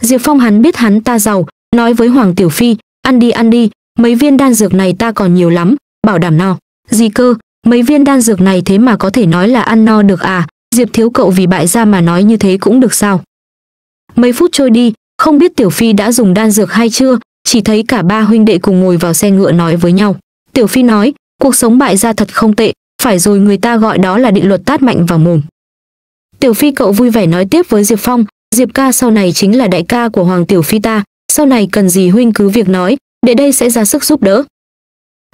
Diệp Phong hắn biết hắn ta giàu, nói với Hoàng Tiểu Phi, ăn đi ăn đi, mấy viên đan dược này ta còn nhiều lắm, bảo đảm no. Gì cơ, mấy viên đan dược này thế mà có thể nói là ăn no được à diệp thiếu cậu vì bại gia mà nói như thế cũng được sao mấy phút trôi đi không biết tiểu phi đã dùng đan dược hay chưa chỉ thấy cả ba huynh đệ cùng ngồi vào xe ngựa nói với nhau tiểu phi nói cuộc sống bại gia thật không tệ phải rồi người ta gọi đó là định luật tát mạnh vào mồm tiểu phi cậu vui vẻ nói tiếp với diệp phong diệp ca sau này chính là đại ca của hoàng tiểu phi ta sau này cần gì huynh cứ việc nói để đây sẽ ra sức giúp đỡ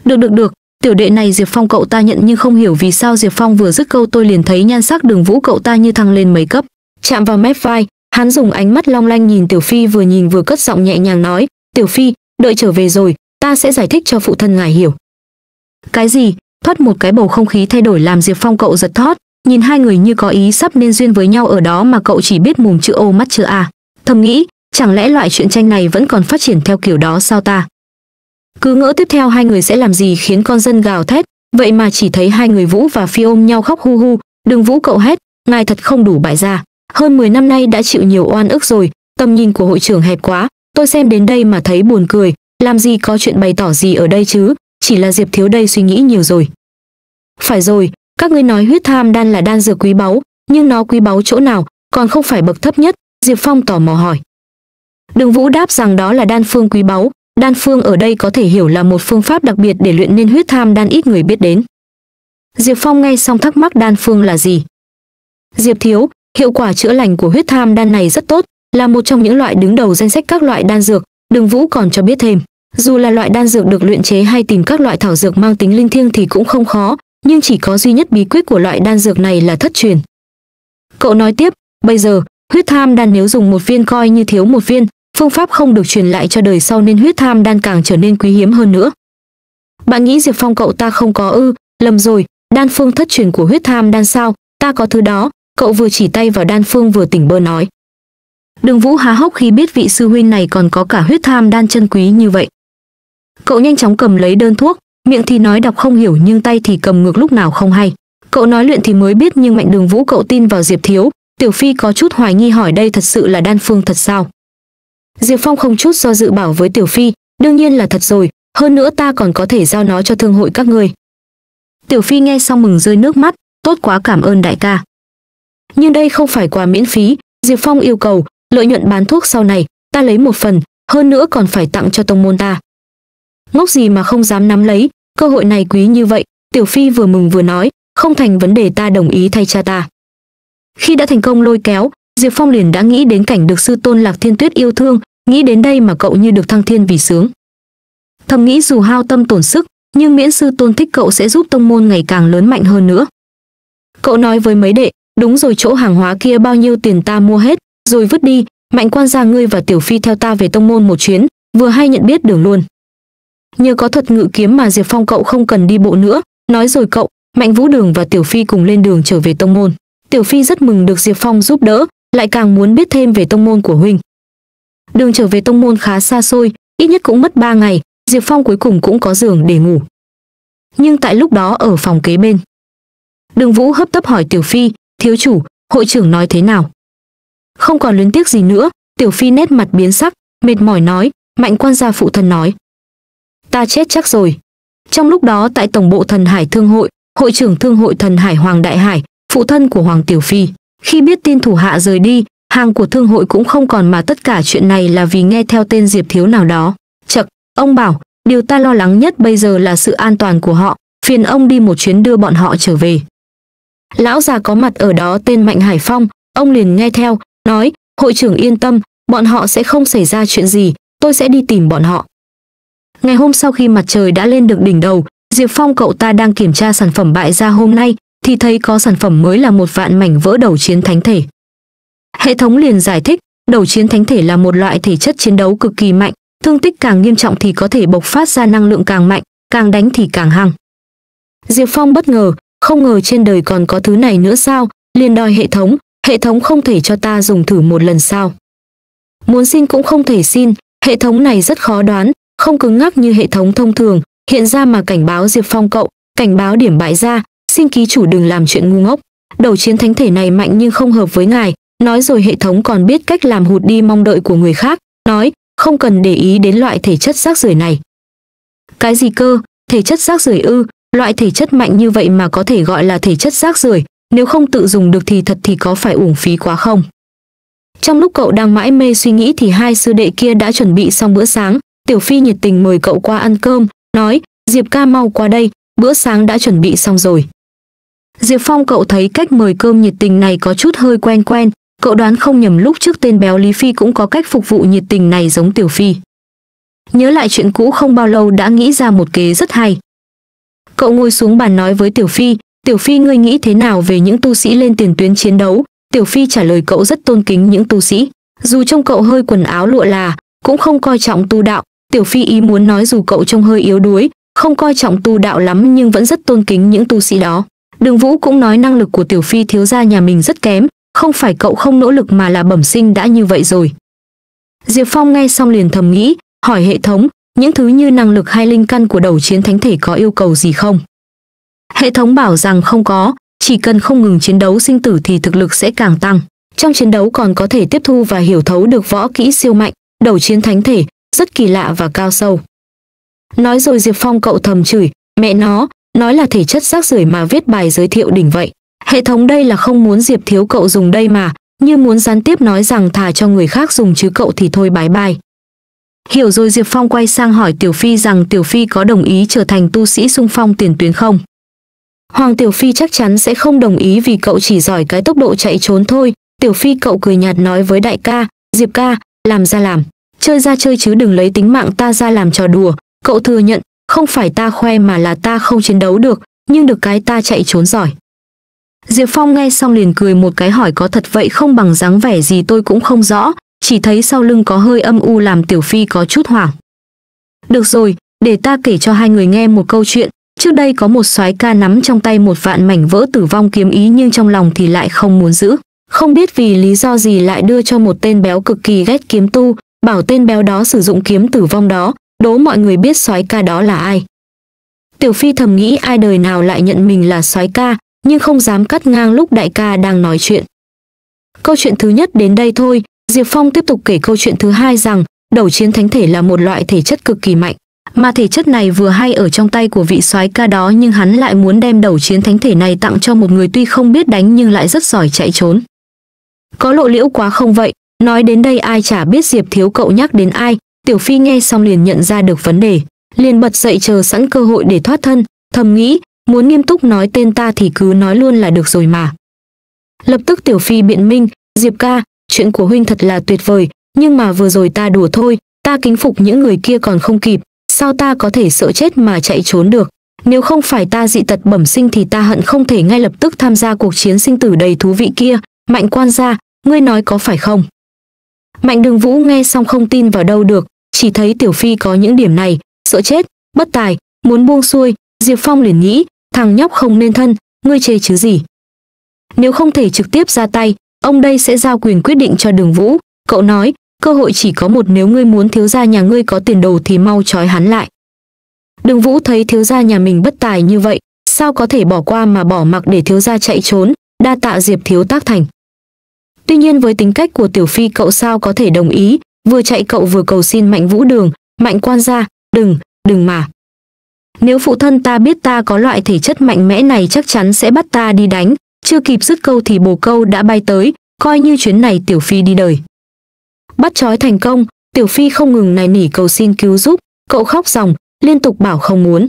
được được được Tiểu đệ này Diệp Phong cậu ta nhận nhưng không hiểu vì sao Diệp Phong vừa dứt câu tôi liền thấy nhan sắc đường vũ cậu ta như thăng lên mấy cấp. Chạm vào mép vai, hắn dùng ánh mắt long lanh nhìn Tiểu Phi vừa nhìn vừa cất giọng nhẹ nhàng nói, Tiểu Phi, đợi trở về rồi, ta sẽ giải thích cho phụ thân ngài hiểu. Cái gì? Thoát một cái bầu không khí thay đổi làm Diệp Phong cậu giật thót, nhìn hai người như có ý sắp nên duyên với nhau ở đó mà cậu chỉ biết mồm chữ ô mắt chữ a. Thầm nghĩ, chẳng lẽ loại chuyện tranh này vẫn còn phát triển theo kiểu đó sao ta? Cứ ngỡ tiếp theo hai người sẽ làm gì khiến con dân gào thét, vậy mà chỉ thấy hai người Vũ và Phi ôm nhau khóc hu hu, "Đừng Vũ cậu hết, ngài thật không đủ bại gia, hơn 10 năm nay đã chịu nhiều oan ức rồi, tầm nhìn của hội trưởng hẹp quá, tôi xem đến đây mà thấy buồn cười, làm gì có chuyện bày tỏ gì ở đây chứ, chỉ là Diệp thiếu đây suy nghĩ nhiều rồi." "Phải rồi, các ngươi nói huyết tham đan là đan dược quý báu, nhưng nó quý báu chỗ nào, còn không phải bậc thấp nhất?" Diệp Phong tò mò hỏi. Đường Vũ đáp rằng đó là đan phương quý báu, Đan phương ở đây có thể hiểu là một phương pháp đặc biệt để luyện nên huyết tham đan ít người biết đến. Diệp Phong nghe xong thắc mắc đan phương là gì. Diệp Thiếu, hiệu quả chữa lành của huyết tham đan này rất tốt, là một trong những loại đứng đầu danh sách các loại đan dược, Đường Vũ còn cho biết thêm. Dù là loại đan dược được luyện chế hay tìm các loại thảo dược mang tính linh thiêng thì cũng không khó, nhưng chỉ có duy nhất bí quyết của loại đan dược này là thất truyền. Cậu nói tiếp, bây giờ, huyết tham đan nếu dùng một viên coi như thiếu một viên, phương pháp không được truyền lại cho đời sau nên huyết tham đan càng trở nên quý hiếm hơn nữa. Bạn nghĩ Diệp Phong cậu ta không có ư, lầm rồi, đan phương thất truyền của huyết tham đan sao, ta có thứ đó, cậu vừa chỉ tay vào đan phương vừa tỉnh bơ nói. Đường Vũ há hốc khi biết vị sư huynh này còn có cả huyết tham đan chân quý như vậy. Cậu nhanh chóng cầm lấy đơn thuốc, miệng thì nói đọc không hiểu nhưng tay thì cầm ngược lúc nào không hay. Cậu nói luyện thì mới biết nhưng mạnh đường vũ cậu tin vào Diệp Thiếu, Tiểu Phi có chút hoài nghi hỏi đây thật sự là đan phương thật sao. Diệp Phong không chút do dự bảo với Tiểu Phi, đương nhiên là thật rồi, hơn nữa ta còn có thể giao nó cho thương hội các người. Tiểu Phi nghe xong mừng rơi nước mắt, tốt quá cảm ơn đại ca. Nhưng đây không phải quà miễn phí, Diệp Phong yêu cầu, lợi nhuận bán thuốc sau này, ta lấy một phần, hơn nữa còn phải tặng cho tông môn ta. Ngốc gì mà không dám nắm lấy, cơ hội này quý như vậy, Tiểu Phi vừa mừng vừa nói, không thành vấn đề ta đồng ý thay cha ta. Khi đã thành công lôi kéo, Diệp Phong liền đã nghĩ đến cảnh được sư tôn Lạc Thiên Tuyết yêu thương, nghĩ đến đây mà cậu như được thăng thiên vì sướng. Thầm nghĩ dù hao tâm tổn sức, nhưng miễn sư tôn thích cậu sẽ giúp tông môn ngày càng lớn mạnh hơn nữa. Cậu nói với mấy đệ, đúng rồi chỗ hàng hóa kia bao nhiêu tiền ta mua hết, rồi vứt đi, mạnh quan gia ngươi và tiểu phi theo ta về tông môn một chuyến, vừa hay nhận biết đường luôn. Nhờ có thuật ngự kiếm mà Diệp Phong cậu không cần đi bộ nữa, nói rồi cậu, Mạnh Vũ Đường và Tiểu Phi cùng lên đường trở về tông môn. Tiểu Phi rất mừng được Diệp Phong giúp đỡ, lại càng muốn biết thêm về tông môn của huynh. Đường trở về tông môn khá xa xôi, ít nhất cũng mất 3 ngày, Diệp Phong cuối cùng cũng có giường để ngủ. Nhưng tại lúc đó ở phòng kế bên, Đường Vũ hấp tấp hỏi Tiểu Phi, "Thiếu chủ, hội trưởng nói thế nào?" Không còn luyến tiếc gì nữa, Tiểu Phi nét mặt biến sắc, mệt mỏi nói, "Mạnh quan gia phụ thân nói, ta chết chắc rồi." Trong lúc đó tại tổng bộ Thần Hải Thương hội, hội trưởng Thương hội Thần Hải Hoàng Đại Hải, phụ thân của Hoàng Tiểu Phi, khi biết tin thủ hạ rời đi, Hàng của thương hội cũng không còn mà tất cả chuyện này là vì nghe theo tên Diệp Thiếu nào đó. Chậc, ông bảo, điều ta lo lắng nhất bây giờ là sự an toàn của họ, phiền ông đi một chuyến đưa bọn họ trở về. Lão già có mặt ở đó tên Mạnh Hải Phong, ông liền nghe theo, nói, hội trưởng yên tâm, bọn họ sẽ không xảy ra chuyện gì, tôi sẽ đi tìm bọn họ. Ngày hôm sau khi mặt trời đã lên được đỉnh đầu, Diệp Phong cậu ta đang kiểm tra sản phẩm bại ra hôm nay, thì thấy có sản phẩm mới là một vạn mảnh vỡ đầu chiến thánh thể. Hệ thống liền giải thích, đầu chiến thánh thể là một loại thể chất chiến đấu cực kỳ mạnh, thương tích càng nghiêm trọng thì có thể bộc phát ra năng lượng càng mạnh, càng đánh thì càng hăng. Diệp Phong bất ngờ, không ngờ trên đời còn có thứ này nữa sao, liền đòi hệ thống, hệ thống không thể cho ta dùng thử một lần sao. Muốn xin cũng không thể xin, hệ thống này rất khó đoán, không cứng ngắc như hệ thống thông thường, hiện ra mà cảnh báo Diệp Phong cậu, cảnh báo điểm bại ra, xin ký chủ đừng làm chuyện ngu ngốc. Đầu chiến thánh thể này mạnh nhưng không hợp với ngài, nói rồi hệ thống còn biết cách làm hụt đi mong đợi của người khác, nói, không cần để ý đến loại thể chất rác rưởi này. Cái gì cơ, thể chất rác rưởi ư, loại thể chất mạnh như vậy mà có thể gọi là thể chất rác rưởi, nếu không tự dùng được thì thật thì có phải uổng phí quá không? Trong lúc cậu đang mãi mê suy nghĩ thì hai sư đệ kia đã chuẩn bị xong bữa sáng, Tiểu Phi nhiệt tình mời cậu qua ăn cơm, nói, Diệp ca mau qua đây, bữa sáng đã chuẩn bị xong rồi. Diệp Phong cậu thấy cách mời cơm nhiệt tình này có chút hơi quen quen, cậu đoán không nhầm lúc trước tên béo Lý Phi cũng có cách phục vụ nhiệt tình này giống Tiểu Phi. Nhớ lại chuyện cũ không bao lâu đã nghĩ ra một kế rất hay. Cậu ngồi xuống bàn nói với Tiểu Phi, Tiểu Phi ngươi nghĩ thế nào về những tu sĩ lên tiền tuyến chiến đấu? Tiểu Phi trả lời cậu rất tôn kính những tu sĩ. Dù trông cậu hơi quần áo lụa là, cũng không coi trọng tu đạo. Tiểu Phi ý muốn nói dù cậu trông hơi yếu đuối, không coi trọng tu đạo lắm nhưng vẫn rất tôn kính những tu sĩ đó. Đường Vũ cũng nói năng lực của Tiểu Phi thiếu gia nhà mình rất kém, không phải cậu không nỗ lực mà là bẩm sinh đã như vậy rồi. Diệp Phong nghe xong liền thầm nghĩ, hỏi hệ thống, những thứ như năng lực hay linh căn của đầu chiến thánh thể có yêu cầu gì không? Hệ thống bảo rằng không có, chỉ cần không ngừng chiến đấu sinh tử thì thực lực sẽ càng tăng. Trong chiến đấu còn có thể tiếp thu và hiểu thấu được võ kỹ siêu mạnh, đầu chiến thánh thể, rất kỳ lạ và cao sâu. Nói rồi Diệp Phong cậu thầm chửi, mẹ nó, nói là thể chất rác rưởi mà viết bài giới thiệu đỉnh vậy. Hệ thống đây là không muốn Diệp Thiếu cậu dùng đây mà, như muốn gián tiếp nói rằng thả cho người khác dùng chứ cậu thì thôi bái bai. Hiểu rồi Diệp Phong quay sang hỏi Tiểu Phi rằng Tiểu Phi có đồng ý trở thành tu sĩ sung phong tiền tuyến không? Hoàng Tiểu Phi chắc chắn sẽ không đồng ý vì cậu chỉ giỏi cái tốc độ chạy trốn thôi. Tiểu Phi cậu cười nhạt nói với đại ca, Diệp ca, làm ra làm, chơi ra chơi chứ đừng lấy tính mạng ta ra làm trò đùa. Cậu thừa nhận, không phải ta khoe mà là ta không chiến đấu được, nhưng được cái ta chạy trốn giỏi. Diệp Phong nghe xong liền cười một cái hỏi có thật vậy không bằng dáng vẻ gì tôi cũng không rõ, chỉ thấy sau lưng có hơi âm u làm Tiểu Phi có chút hoảng. Được rồi, để ta kể cho hai người nghe một câu chuyện, trước đây có một soái ca nắm trong tay một vạn mảnh vỡ tử vong kiếm ý nhưng trong lòng thì lại không muốn giữ. Không biết vì lý do gì lại đưa cho một tên béo cực kỳ ghét kiếm tu, bảo tên béo đó sử dụng kiếm tử vong đó, đố mọi người biết soái ca đó là ai. Tiểu Phi thầm nghĩ ai đời nào lại nhận mình là soái ca, nhưng không dám cắt ngang lúc đại ca đang nói chuyện. Câu chuyện thứ nhất đến đây thôi, Diệp Phong tiếp tục kể câu chuyện thứ hai rằng đầu chiến thánh thể là một loại thể chất cực kỳ mạnh. Mà thể chất này vừa hay ở trong tay của vị soái ca đó nhưng hắn lại muốn đem đầu chiến thánh thể này tặng cho một người tuy không biết đánh nhưng lại rất giỏi chạy trốn. Có lộ liễu quá không vậy, nói đến đây ai chả biết Diệp Thiếu cậu nhắc đến ai, Tiểu Phi nghe xong liền nhận ra được vấn đề, liền bật dậy chờ sẵn cơ hội để thoát thân, thầm nghĩ, muốn nghiêm túc nói tên ta thì cứ nói luôn là được rồi mà. Lập tức Tiểu Phi biện minh, Diệp ca, chuyện của huynh thật là tuyệt vời, nhưng mà vừa rồi ta đùa thôi, ta kính phục những người kia còn không kịp, sao ta có thể sợ chết mà chạy trốn được. Nếu không phải ta dị tật bẩm sinh thì ta hận không thể ngay lập tức tham gia cuộc chiến sinh tử đầy thú vị kia, mạnh quan gia, ngươi nói có phải không? Mạnh đường vũ nghe xong không tin vào đâu được, chỉ thấy Tiểu Phi có những điểm này, sợ chết, bất tài, muốn buông xuôi, Diệp Phong liền nghĩ, thằng nhóc không nên thân, ngươi chê chứ gì. Nếu không thể trực tiếp ra tay, ông đây sẽ giao quyền quyết định cho đường vũ. Cậu nói, cơ hội chỉ có một nếu ngươi muốn thiếu gia nhà ngươi có tiền đồ thì mau trói hắn lại. Đường vũ thấy thiếu gia nhà mình bất tài như vậy, sao có thể bỏ qua mà bỏ mặc để thiếu gia chạy trốn, đa tạ diệp thiếu tác thành. Tuy nhiên với tính cách của tiểu phi cậu sao có thể đồng ý, vừa chạy cậu vừa cầu xin mạnh vũ đường, mạnh quan gia, đừng, đừng mà. Nếu phụ thân ta biết ta có loại thể chất mạnh mẽ này chắc chắn sẽ bắt ta đi đánh, chưa kịp dứt câu thì bồ câu đã bay tới, coi như chuyến này Tiểu Phi đi đời. Bắt chói thành công, Tiểu Phi không ngừng nài nỉ cầu xin cứu giúp, cậu khóc ròng, liên tục bảo không muốn.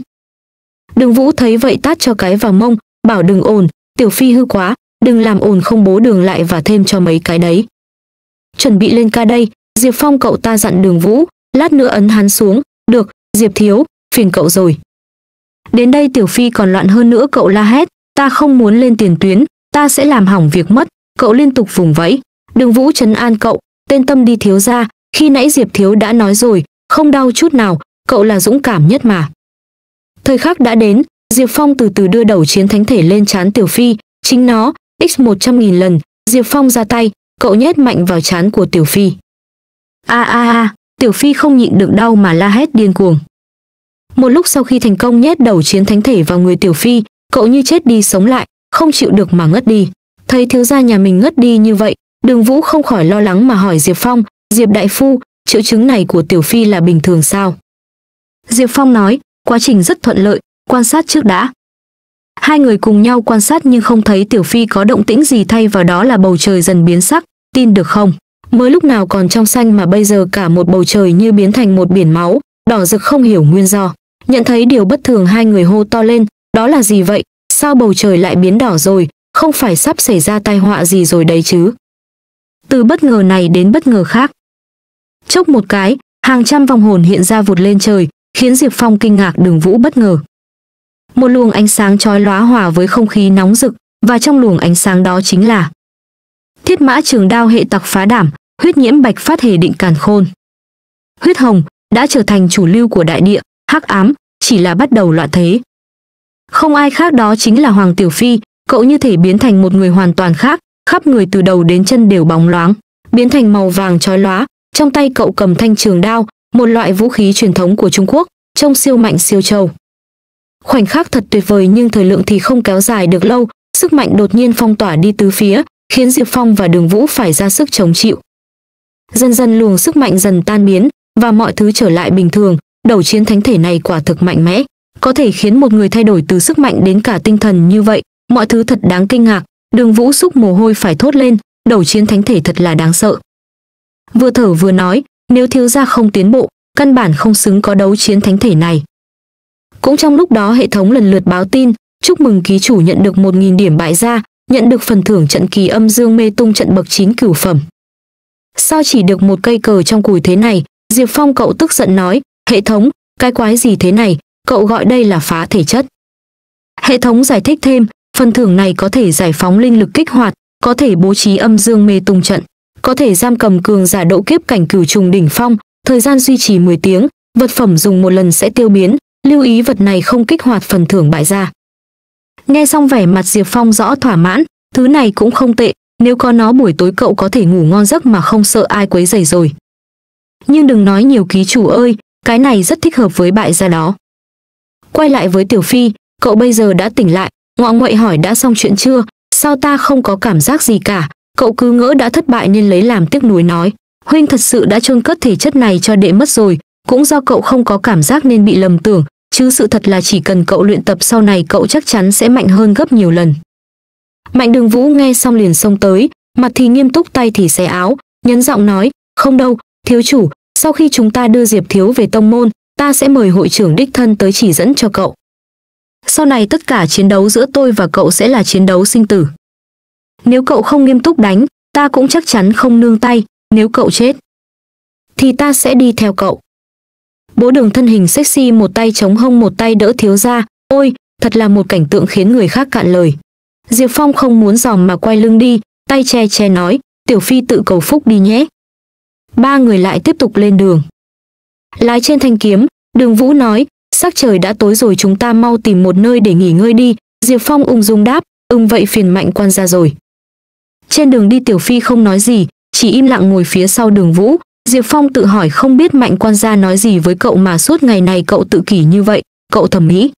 Đường Vũ thấy vậy tát cho cái vào mông, bảo đừng ồn, Tiểu Phi hư quá, đừng làm ồn không bố đường lại và thêm cho mấy cái đấy. Chuẩn bị lên ca đây, Diệp Phong cậu ta dặn đường Vũ, lát nữa ấn hắn xuống, được, Diệp thiếu, phiền cậu rồi. Đến đây Tiểu Phi còn loạn hơn nữa cậu la hét, ta không muốn lên tiền tuyến, ta sẽ làm hỏng việc mất, cậu liên tục vùng vẫy. Đường Vũ trấn an cậu, tên tâm đi thiếu ra, khi nãy Diệp Thiếu đã nói rồi, không đau chút nào, cậu là dũng cảm nhất mà. Thời khắc đã đến, Diệp Phong từ từ đưa đầu chiến thánh thể lên chán Tiểu Phi, chính nó, x 100.000 lần, Diệp Phong ra tay, cậu nhét mạnh vào chán của Tiểu Phi. A a a, Tiểu Phi không nhịn được đau mà la hét điên cuồng. Một lúc sau khi thành công nhét đầu chiến thánh thể vào người Tiểu Phi, cậu như chết đi sống lại, không chịu được mà ngất đi. Thấy thiếu gia nhà mình ngất đi như vậy, Đường Vũ không khỏi lo lắng mà hỏi Diệp Phong, "Diệp đại phu, triệu chứng này của Tiểu Phi là bình thường sao?" Diệp Phong nói, "Quá trình rất thuận lợi, quan sát trước đã." Hai người cùng nhau quan sát nhưng không thấy Tiểu Phi có động tĩnh gì thay vào đó là bầu trời dần biến sắc, tin được không? Mới lúc nào còn trong xanh mà bây giờ cả một bầu trời như biến thành một biển máu, đỏ rực không hiểu nguyên do nhận thấy điều bất thường hai người hô to lên, đó là gì vậy, sao bầu trời lại biến đỏ rồi, không phải sắp xảy ra tai họa gì rồi đấy chứ. Từ bất ngờ này đến bất ngờ khác. Chốc một cái, hàng trăm vòng hồn hiện ra vụt lên trời, khiến Diệp Phong kinh ngạc đường vũ bất ngờ. Một luồng ánh sáng chói lóa hòa với không khí nóng rực, và trong luồng ánh sáng đó chính là Thiết mã trường đao hệ tặc phá đảm, huyết nhiễm bạch phát hề định càn khôn. Huyết hồng đã trở thành chủ lưu của đại địa, hắc ám, chỉ là bắt đầu loạn thế. Không ai khác đó chính là Hoàng Tiểu Phi, cậu như thể biến thành một người hoàn toàn khác, khắp người từ đầu đến chân đều bóng loáng, biến thành màu vàng chói lóa, trong tay cậu cầm thanh trường đao, một loại vũ khí truyền thống của Trung Quốc, trông siêu mạnh siêu trâu. Khoảnh khắc thật tuyệt vời nhưng thời lượng thì không kéo dài được lâu, sức mạnh đột nhiên phong tỏa đi tứ phía, khiến Diệp Phong và Đường Vũ phải ra sức chống chịu. Dần dần luồng sức mạnh dần tan biến và mọi thứ trở lại bình thường, đầu chiến thánh thể này quả thực mạnh mẽ, có thể khiến một người thay đổi từ sức mạnh đến cả tinh thần như vậy, mọi thứ thật đáng kinh ngạc, Đường Vũ xúc mồ hôi phải thốt lên, đầu chiến thánh thể thật là đáng sợ. Vừa thở vừa nói, nếu thiếu gia không tiến bộ, căn bản không xứng có đấu chiến thánh thể này. Cũng trong lúc đó hệ thống lần lượt báo tin, chúc mừng ký chủ nhận được 1.000 điểm bại gia, nhận được phần thưởng trận kỳ âm dương mê tung trận bậc 9 cửu phẩm. Sao chỉ được một cây cờ trong cùi thế này, Diệp Phong cậu tức giận nói, Hệ thống, cái quái gì thế này, cậu gọi đây là phá thể chất. Hệ thống giải thích thêm, phần thưởng này có thể giải phóng linh lực kích hoạt, có thể bố trí âm dương mê tung trận, có thể giam cầm cường giả độ kiếp cảnh cửu trùng đỉnh phong, thời gian duy trì 10 tiếng, vật phẩm dùng một lần sẽ tiêu biến, lưu ý vật này không kích hoạt phần thưởng bại gia. Nghe xong vẻ mặt Diệp Phong rõ thỏa mãn, thứ này cũng không tệ, nếu có nó buổi tối cậu có thể ngủ ngon giấc mà không sợ ai quấy rầy rồi. Nhưng đừng nói nhiều ký chủ ơi, cái này rất thích hợp với bại gia đó. Quay lại với Tiểu Phi, cậu bây giờ đã tỉnh lại, ngọ nguậy hỏi đã xong chuyện chưa, sao ta không có cảm giác gì cả, cậu cứ ngỡ đã thất bại nên lấy làm tiếc nuối nói. Huynh thật sự đã chôn cất thể chất này cho đệ mất rồi, cũng do cậu không có cảm giác nên bị lầm tưởng, chứ sự thật là chỉ cần cậu luyện tập sau này cậu chắc chắn sẽ mạnh hơn gấp nhiều lần. Mạnh đường vũ nghe xong liền xông tới, mặt thì nghiêm túc tay thì xé áo, nhấn giọng nói, không đâu, thiếu chủ, sau khi chúng ta đưa Diệp Thiếu về tông môn, ta sẽ mời hội trưởng đích thân tới chỉ dẫn cho cậu. Sau này tất cả chiến đấu giữa tôi và cậu sẽ là chiến đấu sinh tử. Nếu cậu không nghiêm túc đánh, ta cũng chắc chắn không nương tay, nếu cậu chết, thì ta sẽ đi theo cậu. Bố đường thân hình sexy một tay chống hông một tay đỡ thiếu ra, ôi, thật là một cảnh tượng khiến người khác cạn lời. Diệp Phong không muốn dòm mà quay lưng đi, tay che che nói, tiểu phi tự cầu phúc đi nhé, ba người lại tiếp tục lên đường. Lái trên thanh kiếm, đường Vũ nói, sắc trời đã tối rồi chúng ta mau tìm một nơi để nghỉ ngơi đi, Diệp Phong ung dung đáp, ưng vậy phiền mạnh quan ra rồi. Trên đường đi Tiểu Phi không nói gì, chỉ im lặng ngồi phía sau đường Vũ, Diệp Phong tự hỏi không biết mạnh quan gia nói gì với cậu mà suốt ngày này cậu tự kỷ như vậy, cậu thầm nghĩ.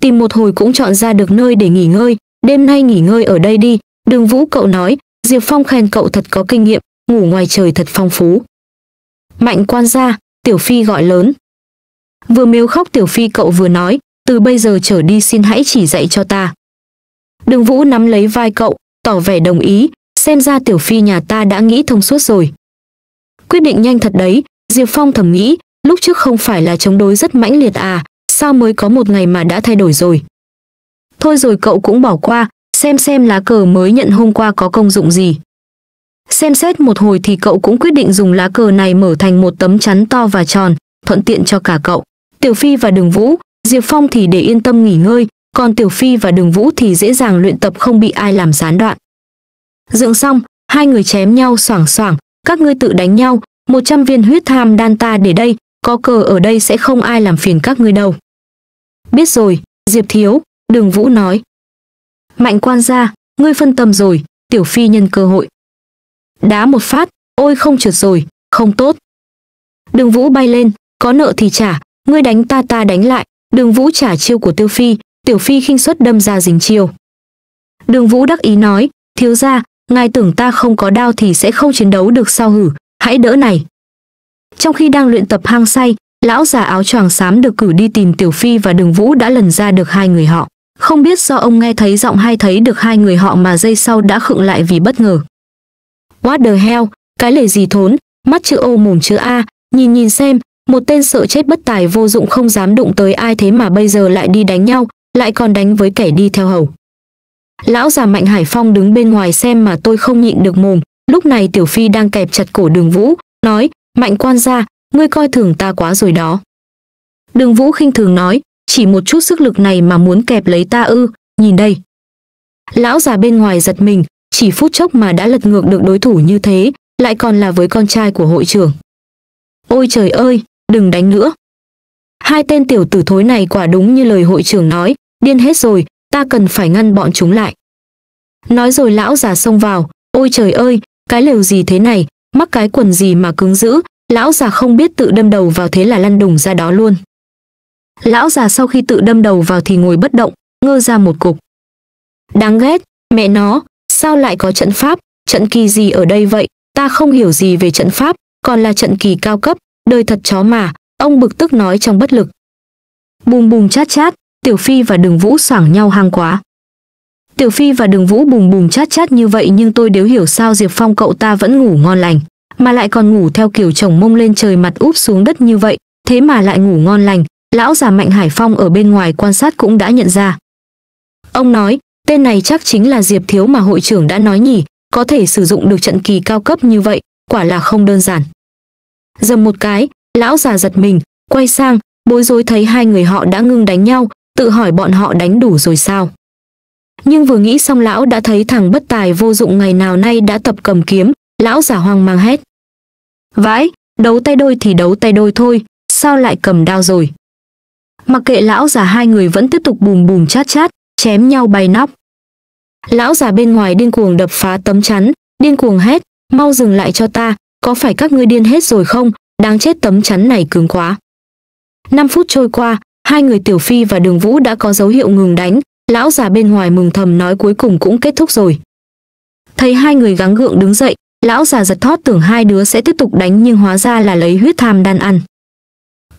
Tìm một hồi cũng chọn ra được nơi để nghỉ ngơi, đêm nay nghỉ ngơi ở đây đi, đường Vũ cậu nói, Diệp Phong khen cậu thật có kinh nghiệm, ngủ ngoài trời thật phong phú. Mạnh quan ra, Tiểu Phi gọi lớn. Vừa miếu khóc Tiểu Phi cậu vừa nói, từ bây giờ trở đi xin hãy chỉ dạy cho ta. Đường Vũ nắm lấy vai cậu, tỏ vẻ đồng ý, xem ra Tiểu Phi nhà ta đã nghĩ thông suốt rồi. Quyết định nhanh thật đấy, Diệp Phong thầm nghĩ, lúc trước không phải là chống đối rất mãnh liệt à, sao mới có một ngày mà đã thay đổi rồi. Thôi rồi cậu cũng bỏ qua, xem xem lá cờ mới nhận hôm qua có công dụng gì. Xem xét một hồi thì cậu cũng quyết định dùng lá cờ này mở thành một tấm chắn to và tròn, thuận tiện cho cả cậu. Tiểu Phi và Đường Vũ, Diệp Phong thì để yên tâm nghỉ ngơi, còn Tiểu Phi và Đường Vũ thì dễ dàng luyện tập không bị ai làm gián đoạn. Dựng xong, hai người chém nhau xoảng xoảng, các ngươi tự đánh nhau, 100 viên huyết tham đan ta để đây, có cờ ở đây sẽ không ai làm phiền các ngươi đâu. Biết rồi, Diệp Thiếu, Đường Vũ nói. Mạnh quan gia, ngươi phân tâm rồi, Tiểu Phi nhân cơ hội, Đá một phát, ôi không trượt rồi, không tốt. Đường Vũ bay lên, có nợ thì trả, ngươi đánh ta ta đánh lại, Đường Vũ trả chiêu của Tiêu Phi, Tiểu Phi khinh suất đâm ra dính chiêu. Đường Vũ đắc ý nói, thiếu gia, ngài tưởng ta không có đao thì sẽ không chiến đấu được sao hử, hãy đỡ này. Trong khi đang luyện tập hang say, lão già áo choàng xám được cử đi tìm Tiểu Phi và Đường Vũ đã lần ra được hai người họ. Không biết do ông nghe thấy giọng hay thấy được hai người họ mà dây sau đã khựng lại vì bất ngờ. What the hell, cái lời gì thốn, mắt chữ ô mồm chữ A, nhìn nhìn xem, một tên sợ chết bất tài vô dụng không dám đụng tới ai thế mà bây giờ lại đi đánh nhau, lại còn đánh với kẻ đi theo hầu. Lão già Mạnh Hải Phong đứng bên ngoài xem mà tôi không nhịn được mồm, lúc này Tiểu Phi đang kẹp chặt cổ đường Vũ, nói, Mạnh quan gia, ngươi coi thường ta quá rồi đó. Đường Vũ khinh thường nói, chỉ một chút sức lực này mà muốn kẹp lấy ta ư, nhìn đây. Lão già bên ngoài giật mình, chỉ phút chốc mà đã lật ngược được đối thủ như thế, lại còn là với con trai của hội trưởng. Ôi trời ơi, đừng đánh nữa. Hai tên tiểu tử thối này quả đúng như lời hội trưởng nói, điên hết rồi, ta cần phải ngăn bọn chúng lại. Nói rồi lão già xông vào, ôi trời ơi, cái lều gì thế này, mắc cái quần gì mà cứng dữ? lão già không biết tự đâm đầu vào thế là lăn đùng ra đó luôn. Lão già sau khi tự đâm đầu vào thì ngồi bất động, ngơ ra một cục. Đáng ghét, mẹ nó, Sao lại có trận pháp, trận kỳ gì ở đây vậy? Ta không hiểu gì về trận pháp, còn là trận kỳ cao cấp, đời thật chó mà, ông bực tức nói trong bất lực. Bùm bùm chát chát, Tiểu Phi và Đường Vũ xoảng nhau hang quá. Tiểu Phi và Đường Vũ bùm bùm chát chát như vậy nhưng tôi đều hiểu sao Diệp Phong cậu ta vẫn ngủ ngon lành, mà lại còn ngủ theo kiểu chồng mông lên trời mặt úp xuống đất như vậy, thế mà lại ngủ ngon lành, lão già Mạnh Hải Phong ở bên ngoài quan sát cũng đã nhận ra. Ông nói, Tên này chắc chính là Diệp Thiếu mà hội trưởng đã nói nhỉ, có thể sử dụng được trận kỳ cao cấp như vậy, quả là không đơn giản. Dầm một cái, lão già giật mình, quay sang, bối rối thấy hai người họ đã ngưng đánh nhau, tự hỏi bọn họ đánh đủ rồi sao. Nhưng vừa nghĩ xong lão đã thấy thằng bất tài vô dụng ngày nào nay đã tập cầm kiếm, lão giả hoang mang hết. Vãi, đấu tay đôi thì đấu tay đôi thôi, sao lại cầm đao rồi. Mặc kệ lão giả hai người vẫn tiếp tục bùm bùm chát chát, chém nhau bay nóc. Lão già bên ngoài điên cuồng đập phá tấm chắn, điên cuồng hét, mau dừng lại cho ta, có phải các ngươi điên hết rồi không, đáng chết tấm chắn này cứng quá. 5 phút trôi qua, hai người Tiểu Phi và Đường Vũ đã có dấu hiệu ngừng đánh, lão già bên ngoài mừng thầm nói cuối cùng cũng kết thúc rồi. Thấy hai người gắng gượng đứng dậy, lão già giật thót tưởng hai đứa sẽ tiếp tục đánh nhưng hóa ra là lấy huyết tham đan ăn.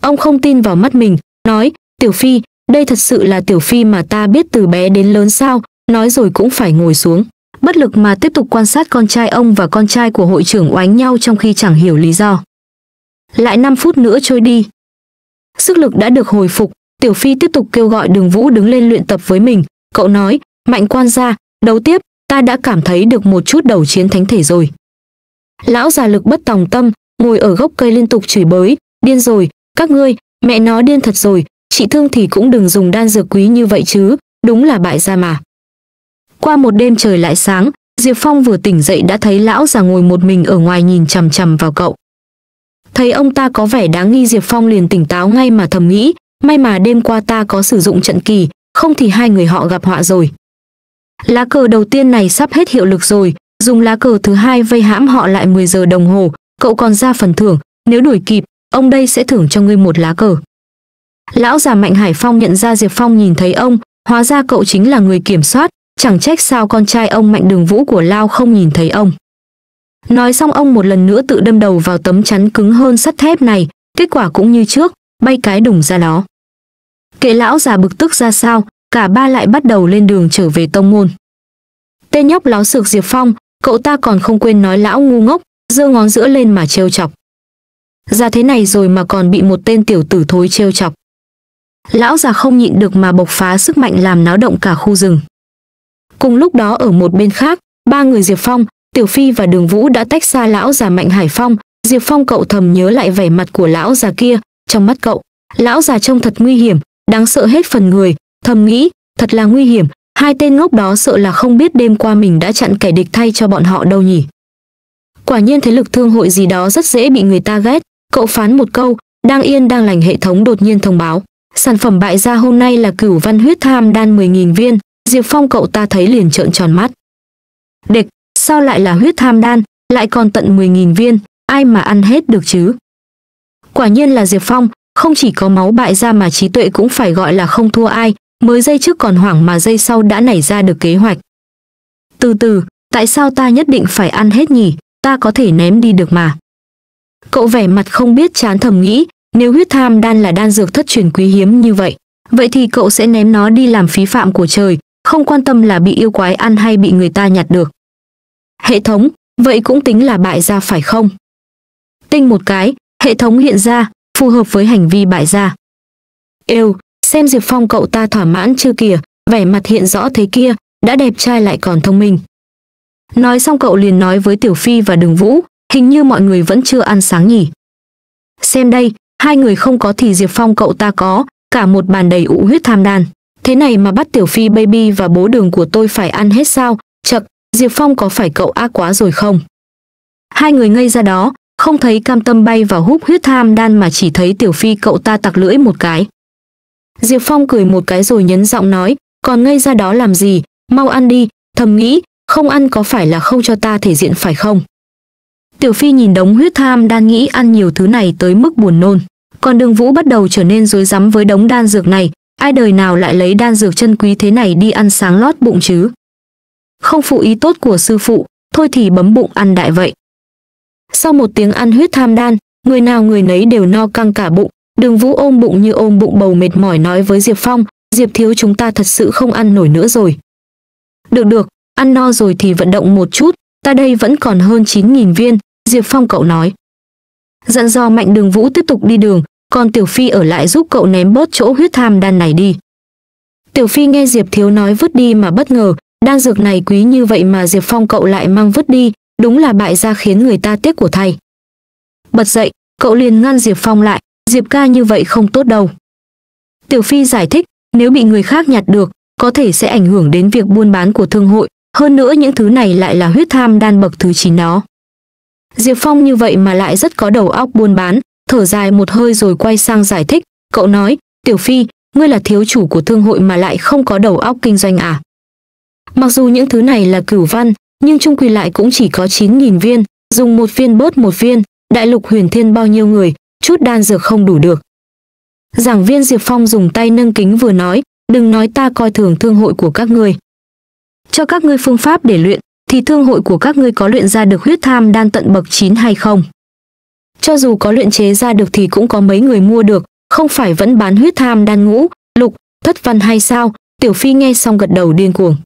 Ông không tin vào mắt mình, nói, Tiểu Phi, đây thật sự là tiểu phi mà ta biết từ bé đến lớn sao, nói rồi cũng phải ngồi xuống. Bất lực mà tiếp tục quan sát con trai ông và con trai của hội trưởng oánh nhau trong khi chẳng hiểu lý do. Lại 5 phút nữa trôi đi. Sức lực đã được hồi phục, Tiểu Phi tiếp tục kêu gọi Đường Vũ đứng lên luyện tập với mình. Cậu nói, mạnh quan gia, đấu tiếp, ta đã cảm thấy được một chút đầu chiến thánh thể rồi. Lão già lực bất tòng tâm, ngồi ở gốc cây liên tục chửi bới, điên rồi, các ngươi, mẹ nó điên thật rồi, chị thương thì cũng đừng dùng đan dược quý như vậy chứ, đúng là bại gia mà. Qua một đêm trời lại sáng, Diệp Phong vừa tỉnh dậy đã thấy lão già ngồi một mình ở ngoài nhìn chằm chằm vào cậu. Thấy ông ta có vẻ đáng nghi Diệp Phong liền tỉnh táo ngay mà thầm nghĩ, may mà đêm qua ta có sử dụng trận kỳ, không thì hai người họ gặp họa rồi. Lá cờ đầu tiên này sắp hết hiệu lực rồi, dùng lá cờ thứ hai vây hãm họ lại 10 giờ đồng hồ, cậu còn ra phần thưởng, nếu đuổi kịp, ông đây sẽ thưởng cho ngươi một lá cờ. Lão già Mạnh Hải Phong nhận ra Diệp Phong nhìn thấy ông, hóa ra cậu chính là người kiểm soát, chẳng trách sao con trai ông Mạnh Đường Vũ của Lao không nhìn thấy ông. Nói xong ông một lần nữa tự đâm đầu vào tấm chắn cứng hơn sắt thép này, kết quả cũng như trước, bay cái đùng ra đó. Kệ lão già bực tức ra sao, cả ba lại bắt đầu lên đường trở về tông môn. Tên nhóc láo xược Diệp Phong, cậu ta còn không quên nói lão ngu ngốc, giơ ngón giữa lên mà trêu chọc. Ra thế này rồi mà còn bị một tên tiểu tử thối trêu chọc lão già không nhịn được mà bộc phá sức mạnh làm náo động cả khu rừng. Cùng lúc đó ở một bên khác, ba người Diệp Phong, Tiểu Phi và Đường Vũ đã tách xa lão già Mạnh Hải Phong, Diệp Phong cậu thầm nhớ lại vẻ mặt của lão già kia, trong mắt cậu, lão già trông thật nguy hiểm, đáng sợ hết phần người, thầm nghĩ, thật là nguy hiểm, hai tên ngốc đó sợ là không biết đêm qua mình đã chặn kẻ địch thay cho bọn họ đâu nhỉ. Quả nhiên thế lực thương hội gì đó rất dễ bị người ta ghét, cậu phán một câu, đang yên đang lành hệ thống đột nhiên thông báo. Sản phẩm bại gia hôm nay là cửu văn huyết tham đan 10.000 viên, Diệp Phong cậu ta thấy liền trợn tròn mắt. Địch, sao lại là huyết tham đan, lại còn tận 10.000 viên, ai mà ăn hết được chứ? Quả nhiên là Diệp Phong, không chỉ có máu bại gia mà trí tuệ cũng phải gọi là không thua ai, mới giây trước còn hoảng mà giây sau đã nảy ra được kế hoạch. Từ từ, tại sao ta nhất định phải ăn hết nhỉ, ta có thể ném đi được mà. Cậu vẻ mặt không biết chán thầm nghĩ, nếu huyết tham đan là đan dược thất truyền quý hiếm như vậy, vậy thì cậu sẽ ném nó đi làm phí phạm của trời, không quan tâm là bị yêu quái ăn hay bị người ta nhặt được. Hệ thống, vậy cũng tính là bại gia phải không? Tinh một cái, hệ thống hiện ra, phù hợp với hành vi bại gia. Yêu, xem Diệp Phong cậu ta thỏa mãn chưa kìa, vẻ mặt hiện rõ thế kia, đã đẹp trai lại còn thông minh. Nói xong cậu liền nói với Tiểu Phi và Đường Vũ, hình như mọi người vẫn chưa ăn sáng nhỉ. Xem đây, hai người không có thì diệp phong cậu ta có cả một bàn đầy ụ huyết tham đan thế này mà bắt tiểu phi baby và bố đường của tôi phải ăn hết sao chậc diệp phong có phải cậu ác quá rồi không hai người ngây ra đó không thấy cam tâm bay vào húp huyết tham đan mà chỉ thấy tiểu phi cậu ta tặc lưỡi một cái diệp phong cười một cái rồi nhấn giọng nói còn ngây ra đó làm gì mau ăn đi thầm nghĩ không ăn có phải là không cho ta thể diện phải không Tiểu Phi nhìn đống huyết tham đan nghĩ ăn nhiều thứ này tới mức buồn nôn. Còn đường vũ bắt đầu trở nên rối rắm với đống đan dược này, ai đời nào lại lấy đan dược chân quý thế này đi ăn sáng lót bụng chứ. Không phụ ý tốt của sư phụ, thôi thì bấm bụng ăn đại vậy. Sau một tiếng ăn huyết tham đan, người nào người nấy đều no căng cả bụng, đường vũ ôm bụng như ôm bụng bầu mệt mỏi nói với Diệp Phong, Diệp thiếu chúng ta thật sự không ăn nổi nữa rồi. Được được, ăn no rồi thì vận động một chút, ta đây vẫn còn hơn 9.000 viên, Diệp Phong cậu nói. Dặn dò Mạnh Đường Vũ tiếp tục đi đường, còn Tiểu Phi ở lại giúp cậu ném bớt chỗ huyết tham đan này đi. Tiểu Phi nghe Diệp Thiếu nói vứt đi mà bất ngờ, đan dược này quý như vậy mà Diệp Phong cậu lại mang vứt đi, đúng là bại gia khiến người ta tiếc của thay. Bật dậy, cậu liền ngăn Diệp Phong lại, Diệp ca như vậy không tốt đâu. Tiểu Phi giải thích, nếu bị người khác nhặt được, có thể sẽ ảnh hưởng đến việc buôn bán của thương hội, hơn nữa những thứ này lại là huyết tham đan bậc thứ 9 đó. Diệp Phong như vậy mà lại rất có đầu óc buôn bán, thở dài một hơi rồi quay sang giải thích, cậu nói, Tiểu Phi, ngươi là thiếu chủ của thương hội mà lại không có đầu óc kinh doanh à? Mặc dù những thứ này là cửu văn, nhưng trung quy lại cũng chỉ có 9.000 viên, dùng một viên bớt một viên, đại lục huyền thiên bao nhiêu người, chút đan dược không đủ được. Giảng viên Diệp Phong dùng tay nâng kính vừa nói, đừng nói ta coi thường thương hội của các ngươi. Cho các ngươi phương pháp để luyện, thì thương hội của các ngươi có luyện ra được huyết tham đan tận bậc 9 hay không? Cho dù có luyện chế ra được thì cũng có mấy người mua được, không phải vẫn bán huyết tham đan ngũ, lục, thất văn hay sao? Tiểu Phi nghe xong gật đầu điên cuồng.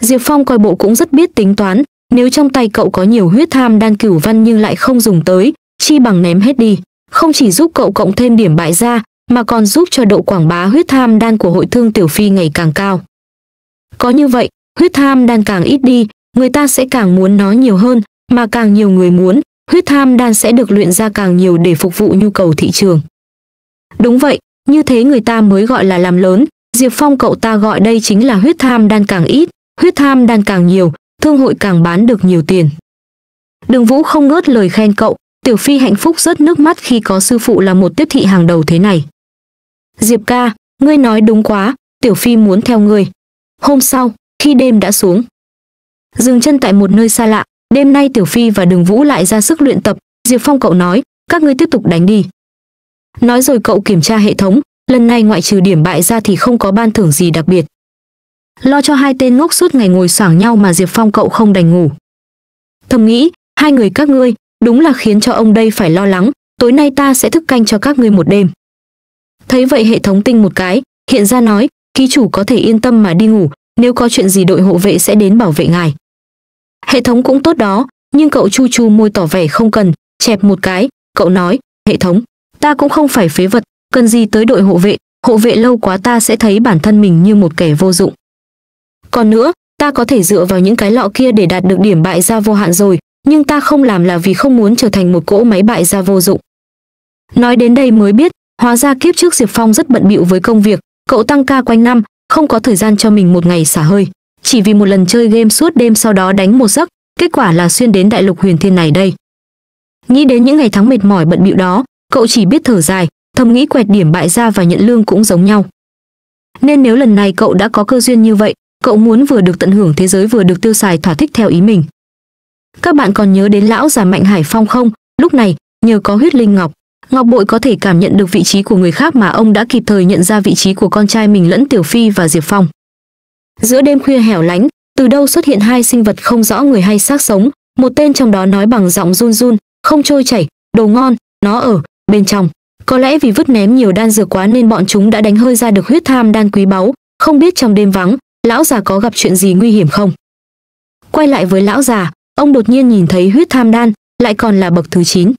Diệp Phong coi bộ cũng rất biết tính toán, nếu trong tay cậu có nhiều huyết tham đan cửu văn nhưng lại không dùng tới, chi bằng ném hết đi, không chỉ giúp cậu cộng thêm điểm bại ra, mà còn giúp cho độ quảng bá huyết tham đan của hội thương Tiểu Phi ngày càng cao. Có như vậy, huyết tham đan càng ít đi, người ta sẽ càng muốn nó nhiều hơn, mà càng nhiều người muốn, huyết tham đan sẽ được luyện ra càng nhiều để phục vụ nhu cầu thị trường. Đúng vậy, như thế người ta mới gọi là làm lớn, Diệp Phong cậu ta gọi đây chính là huyết tham đan càng ít, huyết tham đan càng nhiều, thương hội càng bán được nhiều tiền. Đường Vũ không ngớt lời khen cậu, Tiểu Phi hạnh phúc rớt nước mắt khi có sư phụ là một tiếp thị hàng đầu thế này. Diệp ca, ngươi nói đúng quá, Tiểu Phi muốn theo ngươi. Hôm sau, khi đêm đã xuống, dừng chân tại một nơi xa lạ đêm nay tiểu phi và đường vũ lại ra sức luyện tập diệp phong cậu nói các ngươi tiếp tục đánh đi nói rồi cậu kiểm tra hệ thống lần này ngoại trừ điểm bại ra thì không có ban thưởng gì đặc biệt lo cho hai tên ngốc suốt ngày ngồi xoảng nhau mà diệp phong cậu không đành ngủ thầm nghĩ hai người các ngươi đúng là khiến cho ông đây phải lo lắng tối nay ta sẽ thức canh cho các ngươi một đêm thấy vậy hệ thống tinh một cái hiện ra nói ký chủ có thể yên tâm mà đi ngủ nếu có chuyện gì đội hộ vệ sẽ đến bảo vệ ngài Hệ thống cũng tốt đó, nhưng cậu chu chu môi tỏ vẻ không cần, chẹp một cái, cậu nói, hệ thống, ta cũng không phải phế vật, cần gì tới đội hộ vệ, hộ vệ lâu quá ta sẽ thấy bản thân mình như một kẻ vô dụng. Còn nữa, ta có thể dựa vào những cái lọ kia để đạt được điểm bại gia vô hạn rồi, nhưng ta không làm là vì không muốn trở thành một cỗ máy bại gia vô dụng. Nói đến đây mới biết, hóa ra kiếp trước Diệp Phong rất bận bịu với công việc, cậu tăng ca quanh năm, không có thời gian cho mình một ngày xả hơi chỉ vì một lần chơi game suốt đêm sau đó đánh một giấc kết quả là xuyên đến đại lục huyền thiên này đây nghĩ đến những ngày tháng mệt mỏi bận bịu đó cậu chỉ biết thở dài thầm nghĩ quẹt điểm bại ra và nhận lương cũng giống nhau nên nếu lần này cậu đã có cơ duyên như vậy cậu muốn vừa được tận hưởng thế giới vừa được tiêu xài thỏa thích theo ý mình các bạn còn nhớ đến lão già mạnh hải phong không lúc này nhờ có huyết linh ngọc ngọc bội có thể cảm nhận được vị trí của người khác mà ông đã kịp thời nhận ra vị trí của con trai mình lẫn tiểu phi và diệp phong giữa đêm khuya hẻo lánh từ đâu xuất hiện hai sinh vật không rõ người hay xác sống một tên trong đó nói bằng giọng run run không trôi chảy đồ ngon nó ở bên trong có lẽ vì vứt ném nhiều đan dược quá nên bọn chúng đã đánh hơi ra được huyết tham đan quý báu không biết trong đêm vắng lão già có gặp chuyện gì nguy hiểm không quay lại với lão già ông đột nhiên nhìn thấy huyết tham đan lại còn là bậc thứ 9.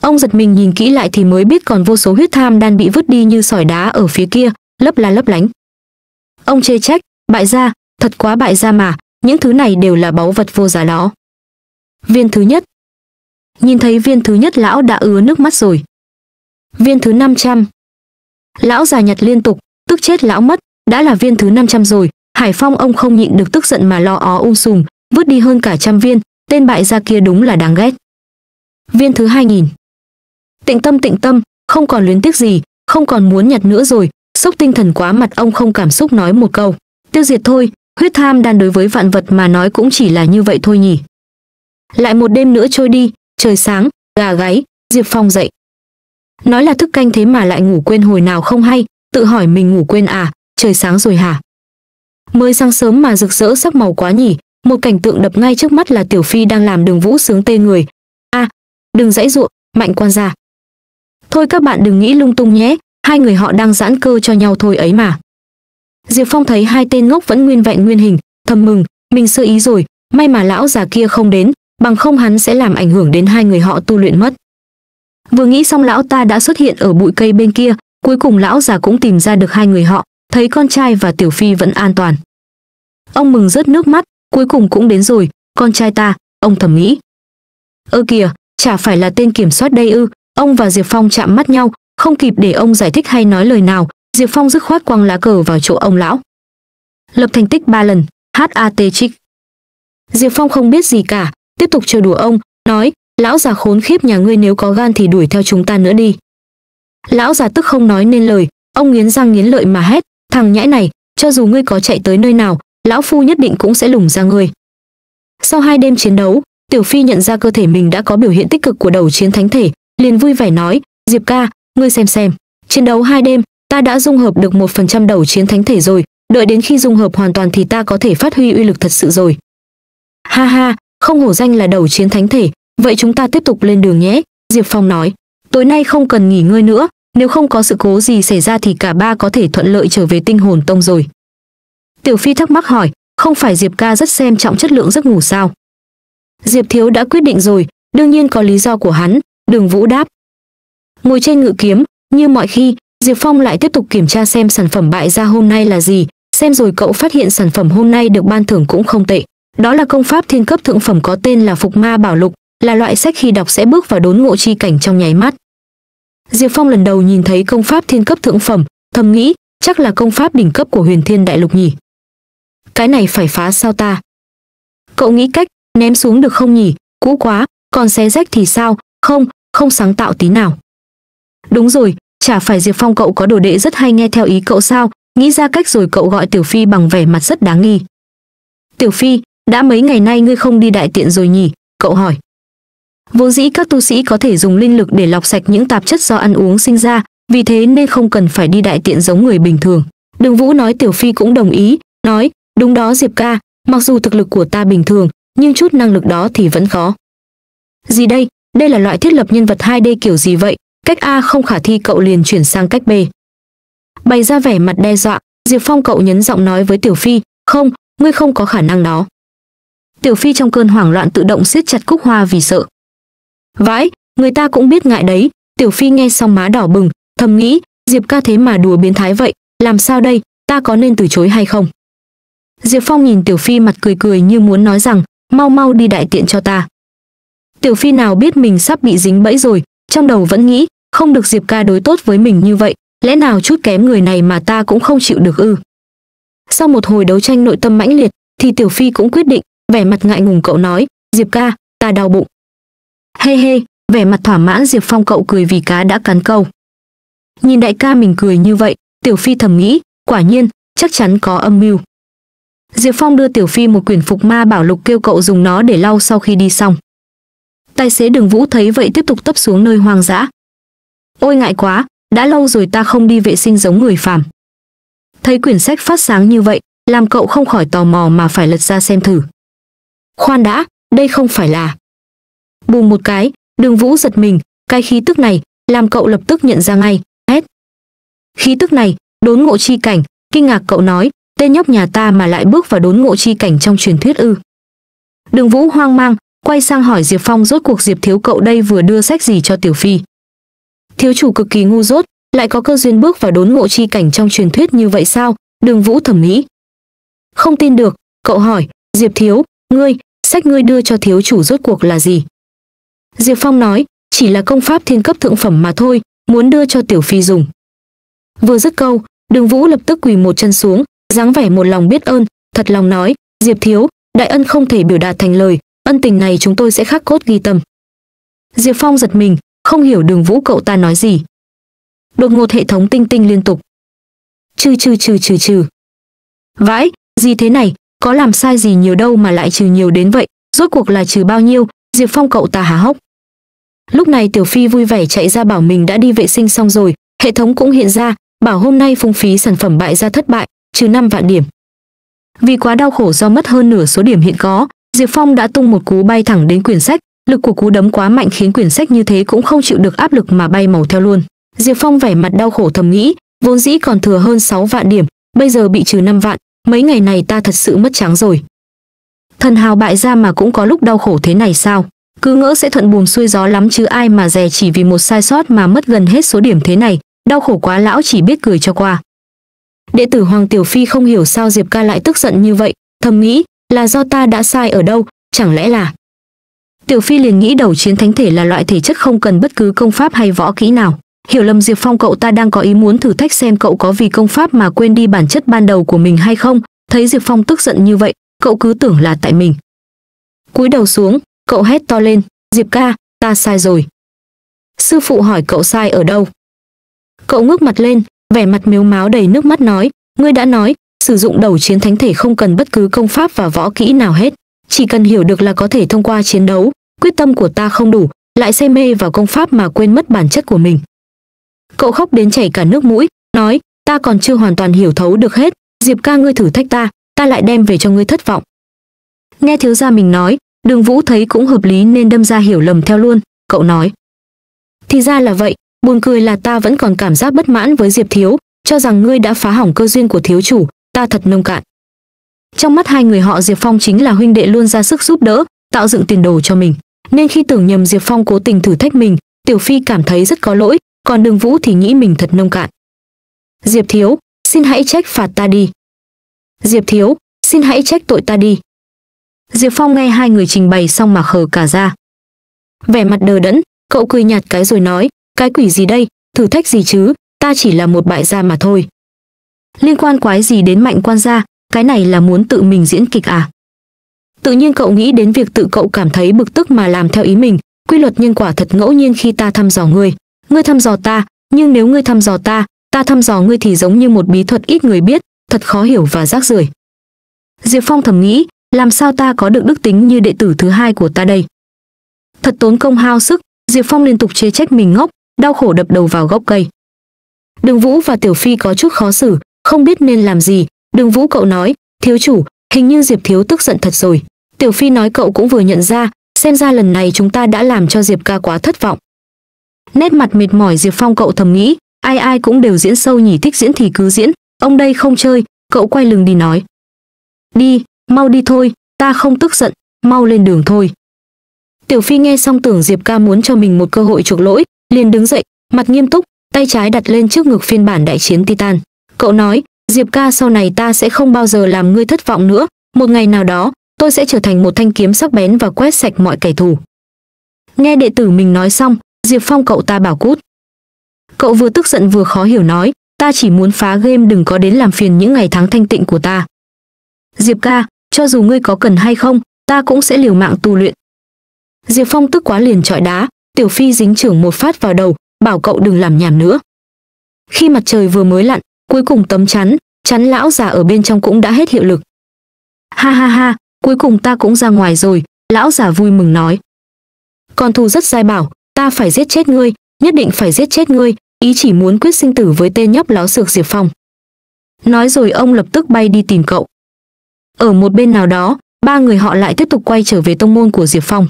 Ông giật mình nhìn kỹ lại thì mới biết còn vô số huyết tham đan bị vứt đi như sỏi đá ở phía kia, lấp la lấp lánh. Ông chê trách, Bại gia, thật quá bại gia mà, những thứ này đều là báu vật vô giá đó. Viên thứ nhất. Nhìn thấy viên thứ nhất lão đã ứa nước mắt rồi. Viên thứ 500. Lão già nhặt liên tục, tức chết lão mất, đã là viên thứ 500 rồi, Hải Phong ông không nhịn được tức giận mà lo ó um sùng, vứt đi hơn cả trăm viên, tên bại gia kia đúng là đáng ghét. Viên thứ 2000. Tịnh tâm tịnh tâm, không còn luyến tiếc gì, không còn muốn nhặt nữa rồi, sốc tinh thần quá mặt ông không cảm xúc nói một câu tiêu diệt thôi, huyết tham đan đối với vạn vật mà nói cũng chỉ là như vậy thôi nhỉ. Lại một đêm nữa trôi đi, trời sáng, gà gáy, Diệp Phong dậy. Nói là thức canh thế mà lại ngủ quên hồi nào không hay, tự hỏi mình ngủ quên à, trời sáng rồi hả? Mới sáng sớm mà rực rỡ sắc màu quá nhỉ, một cảnh tượng đập ngay trước mắt là Tiểu Phi đang làm đường vũ sướng tê người. a à, đừng dãy ruộng, mạnh quan ra. Thôi các bạn đừng nghĩ lung tung nhé, hai người họ đang giãn cơ cho nhau thôi ấy mà. Diệp Phong thấy hai tên ngốc vẫn nguyên vẹn nguyên hình, thầm mừng, mình sơ ý rồi, may mà lão già kia không đến, bằng không hắn sẽ làm ảnh hưởng đến hai người họ tu luyện mất. Vừa nghĩ xong lão ta đã xuất hiện ở bụi cây bên kia, cuối cùng lão già cũng tìm ra được hai người họ, thấy con trai và tiểu phi vẫn an toàn. Ông mừng rớt nước mắt, cuối cùng cũng đến rồi, con trai ta, ông thầm nghĩ. Ơ kìa, chả phải là tên kiểm soát đây ư, ông và Diệp Phong chạm mắt nhau, không kịp để ông giải thích hay nói lời nào, diệp phong dứt khoát quăng lá cờ vào chỗ ông lão lập thành tích ba lần hat trích diệp phong không biết gì cả tiếp tục trêu đùa ông nói lão già khốn khiếp nhà ngươi nếu có gan thì đuổi theo chúng ta nữa đi lão già tức không nói nên lời ông nghiến răng nghiến lợi mà hét thằng nhãi này cho dù ngươi có chạy tới nơi nào lão phu nhất định cũng sẽ lùng ra ngươi sau hai đêm chiến đấu tiểu phi nhận ra cơ thể mình đã có biểu hiện tích cực của đầu chiến thánh thể liền vui vẻ nói diệp ca ngươi xem xem chiến đấu hai đêm ta đã dung hợp được một phần trăm đầu chiến thánh thể rồi, đợi đến khi dung hợp hoàn toàn thì ta có thể phát huy uy lực thật sự rồi. Ha ha, không hổ danh là đầu chiến thánh thể, vậy chúng ta tiếp tục lên đường nhé, Diệp Phong nói. Tối nay không cần nghỉ ngơi nữa, nếu không có sự cố gì xảy ra thì cả ba có thể thuận lợi trở về tinh hồn tông rồi. Tiểu Phi thắc mắc hỏi, không phải Diệp ca rất xem trọng chất lượng giấc ngủ sao? Diệp Thiếu đã quyết định rồi, đương nhiên có lý do của hắn, Đường Vũ đáp. Ngồi trên ngự kiếm, như mọi khi, Diệp Phong lại tiếp tục kiểm tra xem sản phẩm bại ra hôm nay là gì, xem rồi cậu phát hiện sản phẩm hôm nay được ban thưởng cũng không tệ. Đó là công pháp thiên cấp thượng phẩm có tên là Phục Ma Bảo Lục, là loại sách khi đọc sẽ bước vào đốn ngộ chi cảnh trong nháy mắt. Diệp Phong lần đầu nhìn thấy công pháp thiên cấp thượng phẩm, thầm nghĩ, chắc là công pháp đỉnh cấp của Huyền Thiên Đại Lục nhỉ. Cái này phải phá sao ta? Cậu nghĩ cách, ném xuống được không nhỉ? Cũ quá, còn xé rách thì sao? Không, không sáng tạo tí nào. Đúng rồi, chả phải diệp phong cậu có đồ đệ rất hay nghe theo ý cậu sao nghĩ ra cách rồi cậu gọi tiểu phi bằng vẻ mặt rất đáng nghi tiểu phi đã mấy ngày nay ngươi không đi đại tiện rồi nhỉ cậu hỏi vốn dĩ các tu sĩ có thể dùng linh lực để lọc sạch những tạp chất do ăn uống sinh ra vì thế nên không cần phải đi đại tiện giống người bình thường đường vũ nói tiểu phi cũng đồng ý nói đúng đó diệp ca mặc dù thực lực của ta bình thường nhưng chút năng lực đó thì vẫn khó gì đây đây là loại thiết lập nhân vật 2D kiểu gì vậy Cách A không khả thi cậu liền chuyển sang cách B. Bày ra vẻ mặt đe dọa, Diệp Phong cậu nhấn giọng nói với Tiểu Phi, không, ngươi không có khả năng đó. Tiểu Phi trong cơn hoảng loạn tự động siết chặt cúc hoa vì sợ. Vãi, người ta cũng biết ngại đấy, Tiểu Phi nghe xong má đỏ bừng, thầm nghĩ, Diệp ca thế mà đùa biến thái vậy, làm sao đây, ta có nên từ chối hay không? Diệp Phong nhìn Tiểu Phi mặt cười cười như muốn nói rằng, mau mau đi đại tiện cho ta. Tiểu Phi nào biết mình sắp bị dính bẫy rồi, trong đầu vẫn nghĩ, không được diệp ca đối tốt với mình như vậy lẽ nào chút kém người này mà ta cũng không chịu được ư sau một hồi đấu tranh nội tâm mãnh liệt thì tiểu phi cũng quyết định vẻ mặt ngại ngùng cậu nói diệp ca ta đau bụng hê hey hê vẻ mặt thỏa mãn diệp phong cậu cười vì cá đã cắn câu nhìn đại ca mình cười như vậy tiểu phi thầm nghĩ quả nhiên chắc chắn có âm mưu diệp phong đưa tiểu phi một quyển phục ma bảo lục kêu cậu dùng nó để lau sau khi đi xong tài xế đường vũ thấy vậy tiếp tục tấp xuống nơi hoang dã ôi ngại quá đã lâu rồi ta không đi vệ sinh giống người phàm thấy quyển sách phát sáng như vậy làm cậu không khỏi tò mò mà phải lật ra xem thử khoan đã đây không phải là bùm một cái đường vũ giật mình cái khí tức này làm cậu lập tức nhận ra ngay hết khí tức này đốn ngộ chi cảnh kinh ngạc cậu nói tên nhóc nhà ta mà lại bước vào đốn ngộ chi cảnh trong truyền thuyết ư đường vũ hoang mang quay sang hỏi diệp phong rốt cuộc diệp thiếu cậu đây vừa đưa sách gì cho tiểu phi thiếu chủ cực kỳ ngu dốt lại có cơ duyên bước vào đốn ngộ chi cảnh trong truyền thuyết như vậy sao đường vũ thẩm nghĩ không tin được cậu hỏi diệp thiếu ngươi sách ngươi đưa cho thiếu chủ rốt cuộc là gì diệp phong nói chỉ là công pháp thiên cấp thượng phẩm mà thôi muốn đưa cho tiểu phi dùng vừa dứt câu đường vũ lập tức quỳ một chân xuống dáng vẻ một lòng biết ơn thật lòng nói diệp thiếu đại ân không thể biểu đạt thành lời ân tình này chúng tôi sẽ khắc cốt ghi tâm diệp phong giật mình không hiểu đường vũ cậu ta nói gì. Đột ngột hệ thống tinh tinh liên tục. trừ trừ trừ trừ trừ Vãi, gì thế này, có làm sai gì nhiều đâu mà lại trừ nhiều đến vậy, rốt cuộc là trừ bao nhiêu, Diệp Phong cậu ta há hốc. Lúc này Tiểu Phi vui vẻ chạy ra bảo mình đã đi vệ sinh xong rồi, hệ thống cũng hiện ra, bảo hôm nay phung phí sản phẩm bại ra thất bại, trừ 5 vạn điểm. Vì quá đau khổ do mất hơn nửa số điểm hiện có, Diệp Phong đã tung một cú bay thẳng đến quyển sách, Lực của cú đấm quá mạnh khiến quyển sách như thế cũng không chịu được áp lực mà bay màu theo luôn. Diệp Phong vẻ mặt đau khổ thầm nghĩ, vốn dĩ còn thừa hơn 6 vạn điểm, bây giờ bị trừ 5 vạn, mấy ngày này ta thật sự mất trắng rồi. Thần hào bại ra mà cũng có lúc đau khổ thế này sao? Cứ ngỡ sẽ thuận buồm xuôi gió lắm chứ ai mà dè chỉ vì một sai sót mà mất gần hết số điểm thế này, đau khổ quá lão chỉ biết cười cho qua. Đệ tử Hoàng Tiểu Phi không hiểu sao Diệp ca lại tức giận như vậy, thầm nghĩ, là do ta đã sai ở đâu, chẳng lẽ là Tiểu Phi liền nghĩ đầu chiến thánh thể là loại thể chất không cần bất cứ công pháp hay võ kỹ nào. Hiểu lầm Diệp Phong cậu ta đang có ý muốn thử thách xem cậu có vì công pháp mà quên đi bản chất ban đầu của mình hay không. Thấy Diệp Phong tức giận như vậy, cậu cứ tưởng là tại mình. Cúi đầu xuống, cậu hét to lên, Diệp ca, ta sai rồi. Sư phụ hỏi cậu sai ở đâu? Cậu ngước mặt lên, vẻ mặt miếu máu đầy nước mắt nói, ngươi đã nói, sử dụng đầu chiến thánh thể không cần bất cứ công pháp và võ kỹ nào hết chỉ cần hiểu được là có thể thông qua chiến đấu quyết tâm của ta không đủ lại say mê vào công pháp mà quên mất bản chất của mình cậu khóc đến chảy cả nước mũi nói ta còn chưa hoàn toàn hiểu thấu được hết diệp ca ngươi thử thách ta ta lại đem về cho ngươi thất vọng nghe thiếu gia mình nói đường vũ thấy cũng hợp lý nên đâm ra hiểu lầm theo luôn cậu nói thì ra là vậy buồn cười là ta vẫn còn cảm giác bất mãn với diệp thiếu cho rằng ngươi đã phá hỏng cơ duyên của thiếu chủ ta thật nông cạn trong mắt hai người họ Diệp Phong chính là huynh đệ luôn ra sức giúp đỡ, tạo dựng tiền đồ cho mình. Nên khi tưởng nhầm Diệp Phong cố tình thử thách mình, Tiểu Phi cảm thấy rất có lỗi, còn Đường Vũ thì nghĩ mình thật nông cạn. Diệp Thiếu, xin hãy trách phạt ta đi. Diệp Thiếu, xin hãy trách tội ta đi. Diệp Phong nghe hai người trình bày xong mà khờ cả ra. Vẻ mặt đờ đẫn, cậu cười nhạt cái rồi nói, cái quỷ gì đây, thử thách gì chứ, ta chỉ là một bại gia mà thôi. Liên quan quái gì đến mạnh quan gia, cái này là muốn tự mình diễn kịch à? Tự nhiên cậu nghĩ đến việc tự cậu cảm thấy bực tức mà làm theo ý mình, quy luật nhân quả thật ngẫu nhiên khi ta thăm dò ngươi, ngươi thăm dò ta, nhưng nếu ngươi thăm dò ta, ta thăm dò ngươi thì giống như một bí thuật ít người biết, thật khó hiểu và rác rưởi. Diệp Phong thầm nghĩ, làm sao ta có được đức tính như đệ tử thứ hai của ta đây? Thật tốn công hao sức, Diệp Phong liên tục chê trách mình ngốc, đau khổ đập đầu vào gốc cây. Đường Vũ và Tiểu Phi có chút khó xử, không biết nên làm gì, Đường Vũ cậu nói, thiếu chủ, hình như Diệp thiếu tức giận thật rồi. Tiểu Phi nói cậu cũng vừa nhận ra, xem ra lần này chúng ta đã làm cho Diệp ca quá thất vọng. Nét mặt mệt mỏi Diệp Phong cậu thầm nghĩ, ai ai cũng đều diễn sâu nhỉ thích diễn thì cứ diễn, ông đây không chơi, cậu quay lưng đi nói. Đi, mau đi thôi, ta không tức giận, mau lên đường thôi. Tiểu Phi nghe xong tưởng Diệp ca muốn cho mình một cơ hội chuộc lỗi, liền đứng dậy, mặt nghiêm túc, tay trái đặt lên trước ngực phiên bản đại chiến Titan. Cậu nói, diệp ca sau này ta sẽ không bao giờ làm ngươi thất vọng nữa một ngày nào đó tôi sẽ trở thành một thanh kiếm sắc bén và quét sạch mọi kẻ thù nghe đệ tử mình nói xong diệp phong cậu ta bảo cút cậu vừa tức giận vừa khó hiểu nói ta chỉ muốn phá game đừng có đến làm phiền những ngày tháng thanh tịnh của ta diệp ca cho dù ngươi có cần hay không ta cũng sẽ liều mạng tu luyện diệp phong tức quá liền trọi đá tiểu phi dính trưởng một phát vào đầu bảo cậu đừng làm nhảm nữa khi mặt trời vừa mới lặn cuối cùng tấm chắn, chắn lão già ở bên trong cũng đã hết hiệu lực. Ha ha ha, cuối cùng ta cũng ra ngoài rồi, lão già vui mừng nói. Con thù rất dai bảo, ta phải giết chết ngươi, nhất định phải giết chết ngươi, ý chỉ muốn quyết sinh tử với tên nhóc láo sược Diệp Phong. Nói rồi ông lập tức bay đi tìm cậu. Ở một bên nào đó, ba người họ lại tiếp tục quay trở về tông môn của Diệp Phong.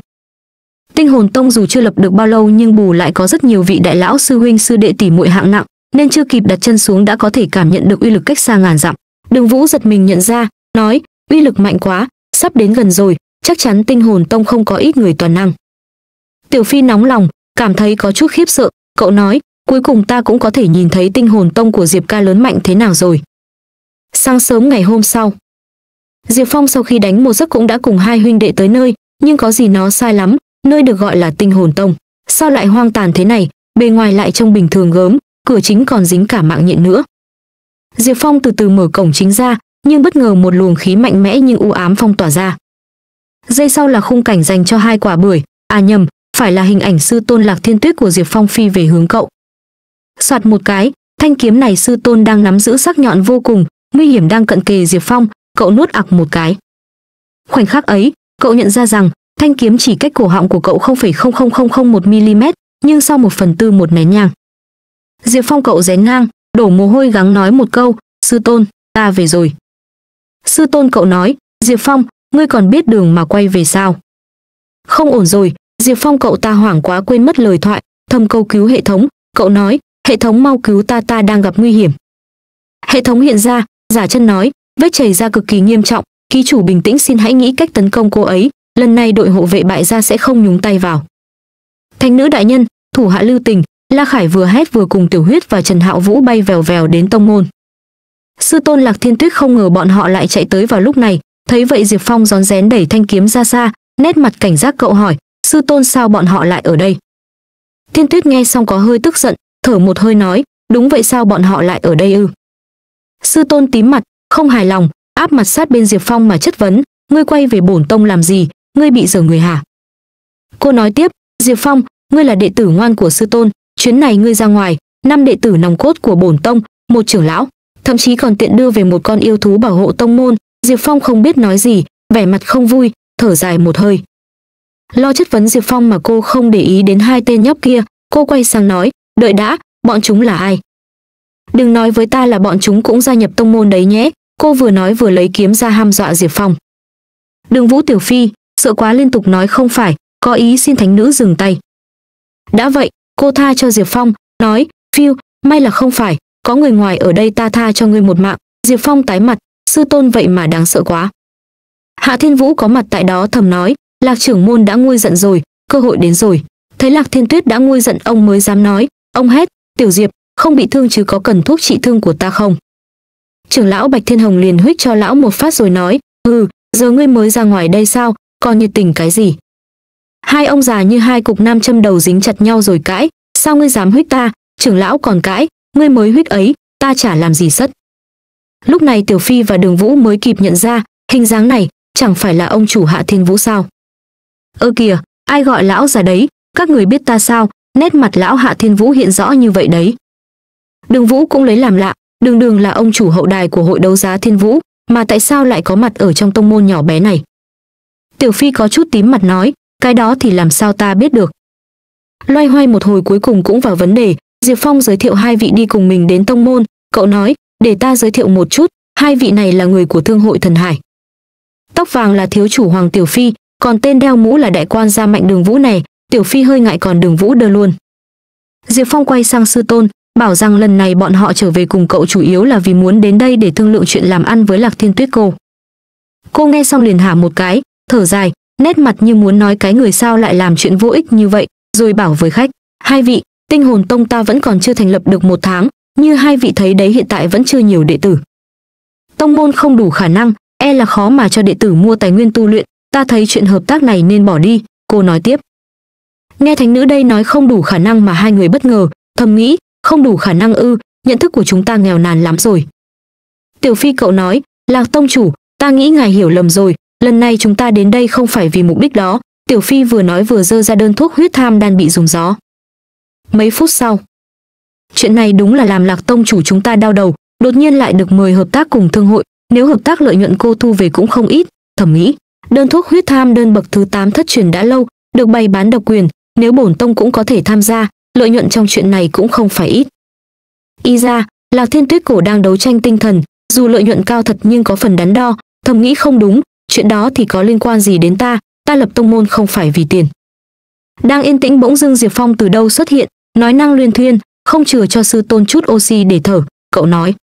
Tinh hồn tông dù chưa lập được bao lâu nhưng bù lại có rất nhiều vị đại lão sư huynh sư đệ tỷ muội hạng nặng, nên chưa kịp đặt chân xuống đã có thể cảm nhận được uy lực cách xa ngàn dặm đường vũ giật mình nhận ra nói uy lực mạnh quá sắp đến gần rồi chắc chắn tinh hồn tông không có ít người toàn năng tiểu phi nóng lòng cảm thấy có chút khiếp sợ cậu nói cuối cùng ta cũng có thể nhìn thấy tinh hồn tông của diệp ca lớn mạnh thế nào rồi sáng sớm ngày hôm sau diệp phong sau khi đánh một giấc cũng đã cùng hai huynh đệ tới nơi nhưng có gì nó sai lắm nơi được gọi là tinh hồn tông sao lại hoang tàn thế này bề ngoài lại trông bình thường gớm cửa chính còn dính cả mạng nhện nữa. Diệp Phong từ từ mở cổng chính ra, nhưng bất ngờ một luồng khí mạnh mẽ nhưng u ám phong tỏa ra. Giây sau là khung cảnh dành cho hai quả bưởi, à nhầm, phải là hình ảnh sư tôn Lạc Thiên Tuyết của Diệp Phong phi về hướng cậu. Soạt một cái, thanh kiếm này sư tôn đang nắm giữ sắc nhọn vô cùng, nguy hiểm đang cận kề Diệp Phong, cậu nuốt ặc một cái. Khoảnh khắc ấy, cậu nhận ra rằng thanh kiếm chỉ cách cổ họng của cậu 0,00001 mm, nhưng sau một phần tư một nén nhàng. Diệp Phong cậu rén ngang, đổ mồ hôi gắng nói một câu, sư tôn, ta về rồi. Sư tôn cậu nói, Diệp Phong, ngươi còn biết đường mà quay về sao? Không ổn rồi, Diệp Phong cậu ta hoảng quá quên mất lời thoại, thầm câu cứu hệ thống, cậu nói, hệ thống mau cứu ta ta đang gặp nguy hiểm. Hệ thống hiện ra, giả chân nói, vết chảy ra cực kỳ nghiêm trọng, ký chủ bình tĩnh xin hãy nghĩ cách tấn công cô ấy, lần này đội hộ vệ bại gia sẽ không nhúng tay vào. Thánh nữ đại nhân, thủ hạ lưu tình, La Khải vừa hét vừa cùng Tiểu Huyết và Trần Hạo Vũ bay vèo vèo đến tông môn. Sư tôn Lạc Thiên Tuyết không ngờ bọn họ lại chạy tới vào lúc này, thấy vậy Diệp Phong rón rén đẩy thanh kiếm ra xa, nét mặt cảnh giác cậu hỏi, sư tôn sao bọn họ lại ở đây? Thiên Tuyết nghe xong có hơi tức giận, thở một hơi nói, đúng vậy sao bọn họ lại ở đây ư? Sư tôn tím mặt, không hài lòng, áp mặt sát bên Diệp Phong mà chất vấn, ngươi quay về bổn tông làm gì, ngươi bị giở người hả? Cô nói tiếp, Diệp Phong, ngươi là đệ tử ngoan của sư tôn, chuyến này ngươi ra ngoài năm đệ tử nòng cốt của bổn tông một trưởng lão thậm chí còn tiện đưa về một con yêu thú bảo hộ tông môn diệp phong không biết nói gì vẻ mặt không vui thở dài một hơi lo chất vấn diệp phong mà cô không để ý đến hai tên nhóc kia cô quay sang nói đợi đã bọn chúng là ai đừng nói với ta là bọn chúng cũng gia nhập tông môn đấy nhé cô vừa nói vừa lấy kiếm ra ham dọa diệp phong đừng vũ tiểu phi sợ quá liên tục nói không phải có ý xin thánh nữ dừng tay đã vậy Cô tha cho Diệp Phong, nói, phiêu, may là không phải, có người ngoài ở đây ta tha cho ngươi một mạng. Diệp Phong tái mặt, sư tôn vậy mà đáng sợ quá. Hạ Thiên Vũ có mặt tại đó thầm nói, Lạc trưởng môn đã nguôi giận rồi, cơ hội đến rồi. Thấy Lạc Thiên Tuyết đã nguôi giận ông mới dám nói, ông hét, "Tiểu Diệp, không bị thương chứ có cần thuốc trị thương của ta không?" Trưởng lão Bạch Thiên Hồng liền huých cho lão một phát rồi nói, "Ừ, giờ ngươi mới ra ngoài đây sao, còn nhiệt tình cái gì?" Hai ông già như hai cục nam châm đầu dính chặt nhau rồi cãi, sao ngươi dám huyết ta, trưởng lão còn cãi, ngươi mới huyết ấy, ta chả làm gì sất. Lúc này Tiểu Phi và Đường Vũ mới kịp nhận ra, hình dáng này chẳng phải là ông chủ Hạ Thiên Vũ sao? Ơ kìa, ai gọi lão già đấy, các người biết ta sao, nét mặt lão Hạ Thiên Vũ hiện rõ như vậy đấy. Đường Vũ cũng lấy làm lạ, đường đường là ông chủ hậu đài của hội đấu giá Thiên Vũ, mà tại sao lại có mặt ở trong tông môn nhỏ bé này? Tiểu Phi có chút tím mặt nói, cái đó thì làm sao ta biết được. Loay hoay một hồi cuối cùng cũng vào vấn đề, Diệp Phong giới thiệu hai vị đi cùng mình đến tông môn, cậu nói, để ta giới thiệu một chút, hai vị này là người của thương hội thần hải. Tóc vàng là thiếu chủ Hoàng Tiểu Phi, còn tên đeo mũ là đại quan gia mạnh đường vũ này, Tiểu Phi hơi ngại còn đường vũ đơ luôn. Diệp Phong quay sang sư tôn, bảo rằng lần này bọn họ trở về cùng cậu chủ yếu là vì muốn đến đây để thương lượng chuyện làm ăn với Lạc Thiên Tuyết cô. Cô nghe xong liền hả một cái, thở dài, nét mặt như muốn nói cái người sao lại làm chuyện vô ích như vậy, rồi bảo với khách, hai vị, tinh hồn tông ta vẫn còn chưa thành lập được một tháng, như hai vị thấy đấy hiện tại vẫn chưa nhiều đệ tử. Tông môn không đủ khả năng, e là khó mà cho đệ tử mua tài nguyên tu luyện, ta thấy chuyện hợp tác này nên bỏ đi, cô nói tiếp. Nghe thánh nữ đây nói không đủ khả năng mà hai người bất ngờ, thầm nghĩ, không đủ khả năng ư, nhận thức của chúng ta nghèo nàn lắm rồi. Tiểu phi cậu nói, là tông chủ, ta nghĩ ngài hiểu lầm rồi, lần này chúng ta đến đây không phải vì mục đích đó, Tiểu Phi vừa nói vừa dơ ra đơn thuốc huyết tham đan bị dùng gió. Mấy phút sau, chuyện này đúng là làm Lạc Tông chủ chúng ta đau đầu, đột nhiên lại được mời hợp tác cùng thương hội, nếu hợp tác lợi nhuận cô thu về cũng không ít, thẩm nghĩ. Đơn thuốc huyết tham đơn bậc thứ 8 thất truyền đã lâu, được bày bán độc quyền, nếu bổn tông cũng có thể tham gia, lợi nhuận trong chuyện này cũng không phải ít. Y ra, Lạc Thiên Tuyết cổ đang đấu tranh tinh thần, dù lợi nhuận cao thật nhưng có phần đắn đo, thầm nghĩ không đúng, chuyện đó thì có liên quan gì đến ta, ta lập tông môn không phải vì tiền. Đang yên tĩnh bỗng dưng Diệp Phong từ đâu xuất hiện, nói năng luyên thuyên, không chừa cho sư tôn chút oxy để thở, cậu nói.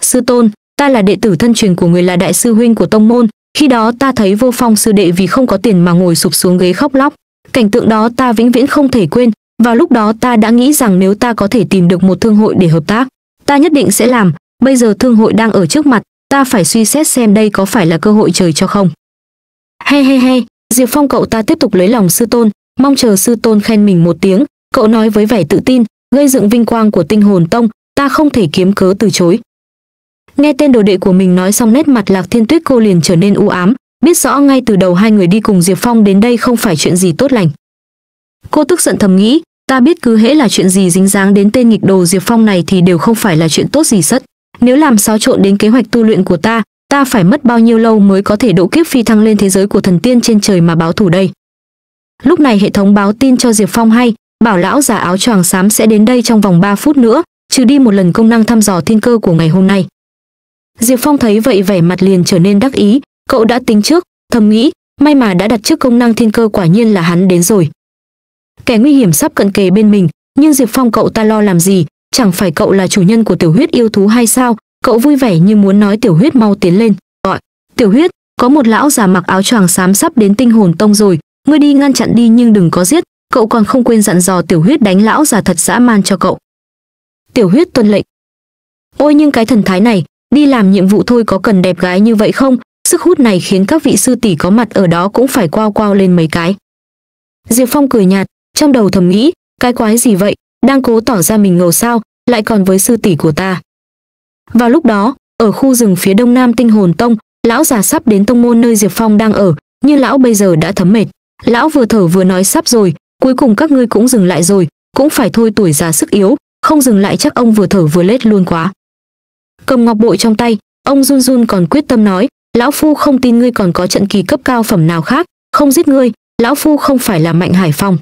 Sư tôn, ta là đệ tử thân truyền của người là đại sư huynh của tông môn, khi đó ta thấy vô phong sư đệ vì không có tiền mà ngồi sụp xuống ghế khóc lóc. Cảnh tượng đó ta vĩnh viễn không thể quên, và lúc đó ta đã nghĩ rằng nếu ta có thể tìm được một thương hội để hợp tác, ta nhất định sẽ làm, bây giờ thương hội đang ở trước mặt, ta phải suy xét xem đây có phải là cơ hội trời cho không. He he he, Diệp Phong cậu ta tiếp tục lấy lòng sư tôn, mong chờ sư tôn khen mình một tiếng, cậu nói với vẻ tự tin, gây dựng vinh quang của tinh hồn tông, ta không thể kiếm cớ từ chối. Nghe tên đồ đệ của mình nói xong nét mặt Lạc Thiên Tuyết cô liền trở nên u ám, biết rõ ngay từ đầu hai người đi cùng Diệp Phong đến đây không phải chuyện gì tốt lành. Cô tức giận thầm nghĩ, ta biết cứ hễ là chuyện gì dính dáng đến tên nghịch đồ Diệp Phong này thì đều không phải là chuyện tốt gì sất nếu làm xáo trộn đến kế hoạch tu luyện của ta ta phải mất bao nhiêu lâu mới có thể độ kiếp phi thăng lên thế giới của thần tiên trên trời mà báo thủ đây lúc này hệ thống báo tin cho diệp phong hay bảo lão già áo choàng xám sẽ đến đây trong vòng 3 phút nữa trừ đi một lần công năng thăm dò thiên cơ của ngày hôm nay diệp phong thấy vậy vẻ mặt liền trở nên đắc ý cậu đã tính trước thầm nghĩ may mà đã đặt trước công năng thiên cơ quả nhiên là hắn đến rồi kẻ nguy hiểm sắp cận kề bên mình nhưng diệp phong cậu ta lo làm gì chẳng phải cậu là chủ nhân của tiểu huyết yêu thú hay sao cậu vui vẻ như muốn nói tiểu huyết mau tiến lên gọi tiểu huyết có một lão già mặc áo choàng xám sắp đến tinh hồn tông rồi ngươi đi ngăn chặn đi nhưng đừng có giết cậu còn không quên dặn dò tiểu huyết đánh lão già thật dã man cho cậu tiểu huyết tuân lệnh ôi nhưng cái thần thái này đi làm nhiệm vụ thôi có cần đẹp gái như vậy không sức hút này khiến các vị sư tỷ có mặt ở đó cũng phải quao quao lên mấy cái diệp phong cười nhạt trong đầu thầm nghĩ cái quái gì vậy đang cố tỏ ra mình ngầu sao, lại còn với sư tỷ của ta. Vào lúc đó, ở khu rừng phía đông nam Tinh Hồn Tông, lão già sắp đến tông môn nơi Diệp Phong đang ở, như lão bây giờ đã thấm mệt. Lão vừa thở vừa nói sắp rồi, cuối cùng các ngươi cũng dừng lại rồi, cũng phải thôi tuổi già sức yếu, không dừng lại chắc ông vừa thở vừa lết luôn quá. Cầm ngọc bội trong tay, ông run run còn quyết tâm nói, lão phu không tin ngươi còn có trận kỳ cấp cao phẩm nào khác, không giết ngươi, lão phu không phải là mạnh hải phong.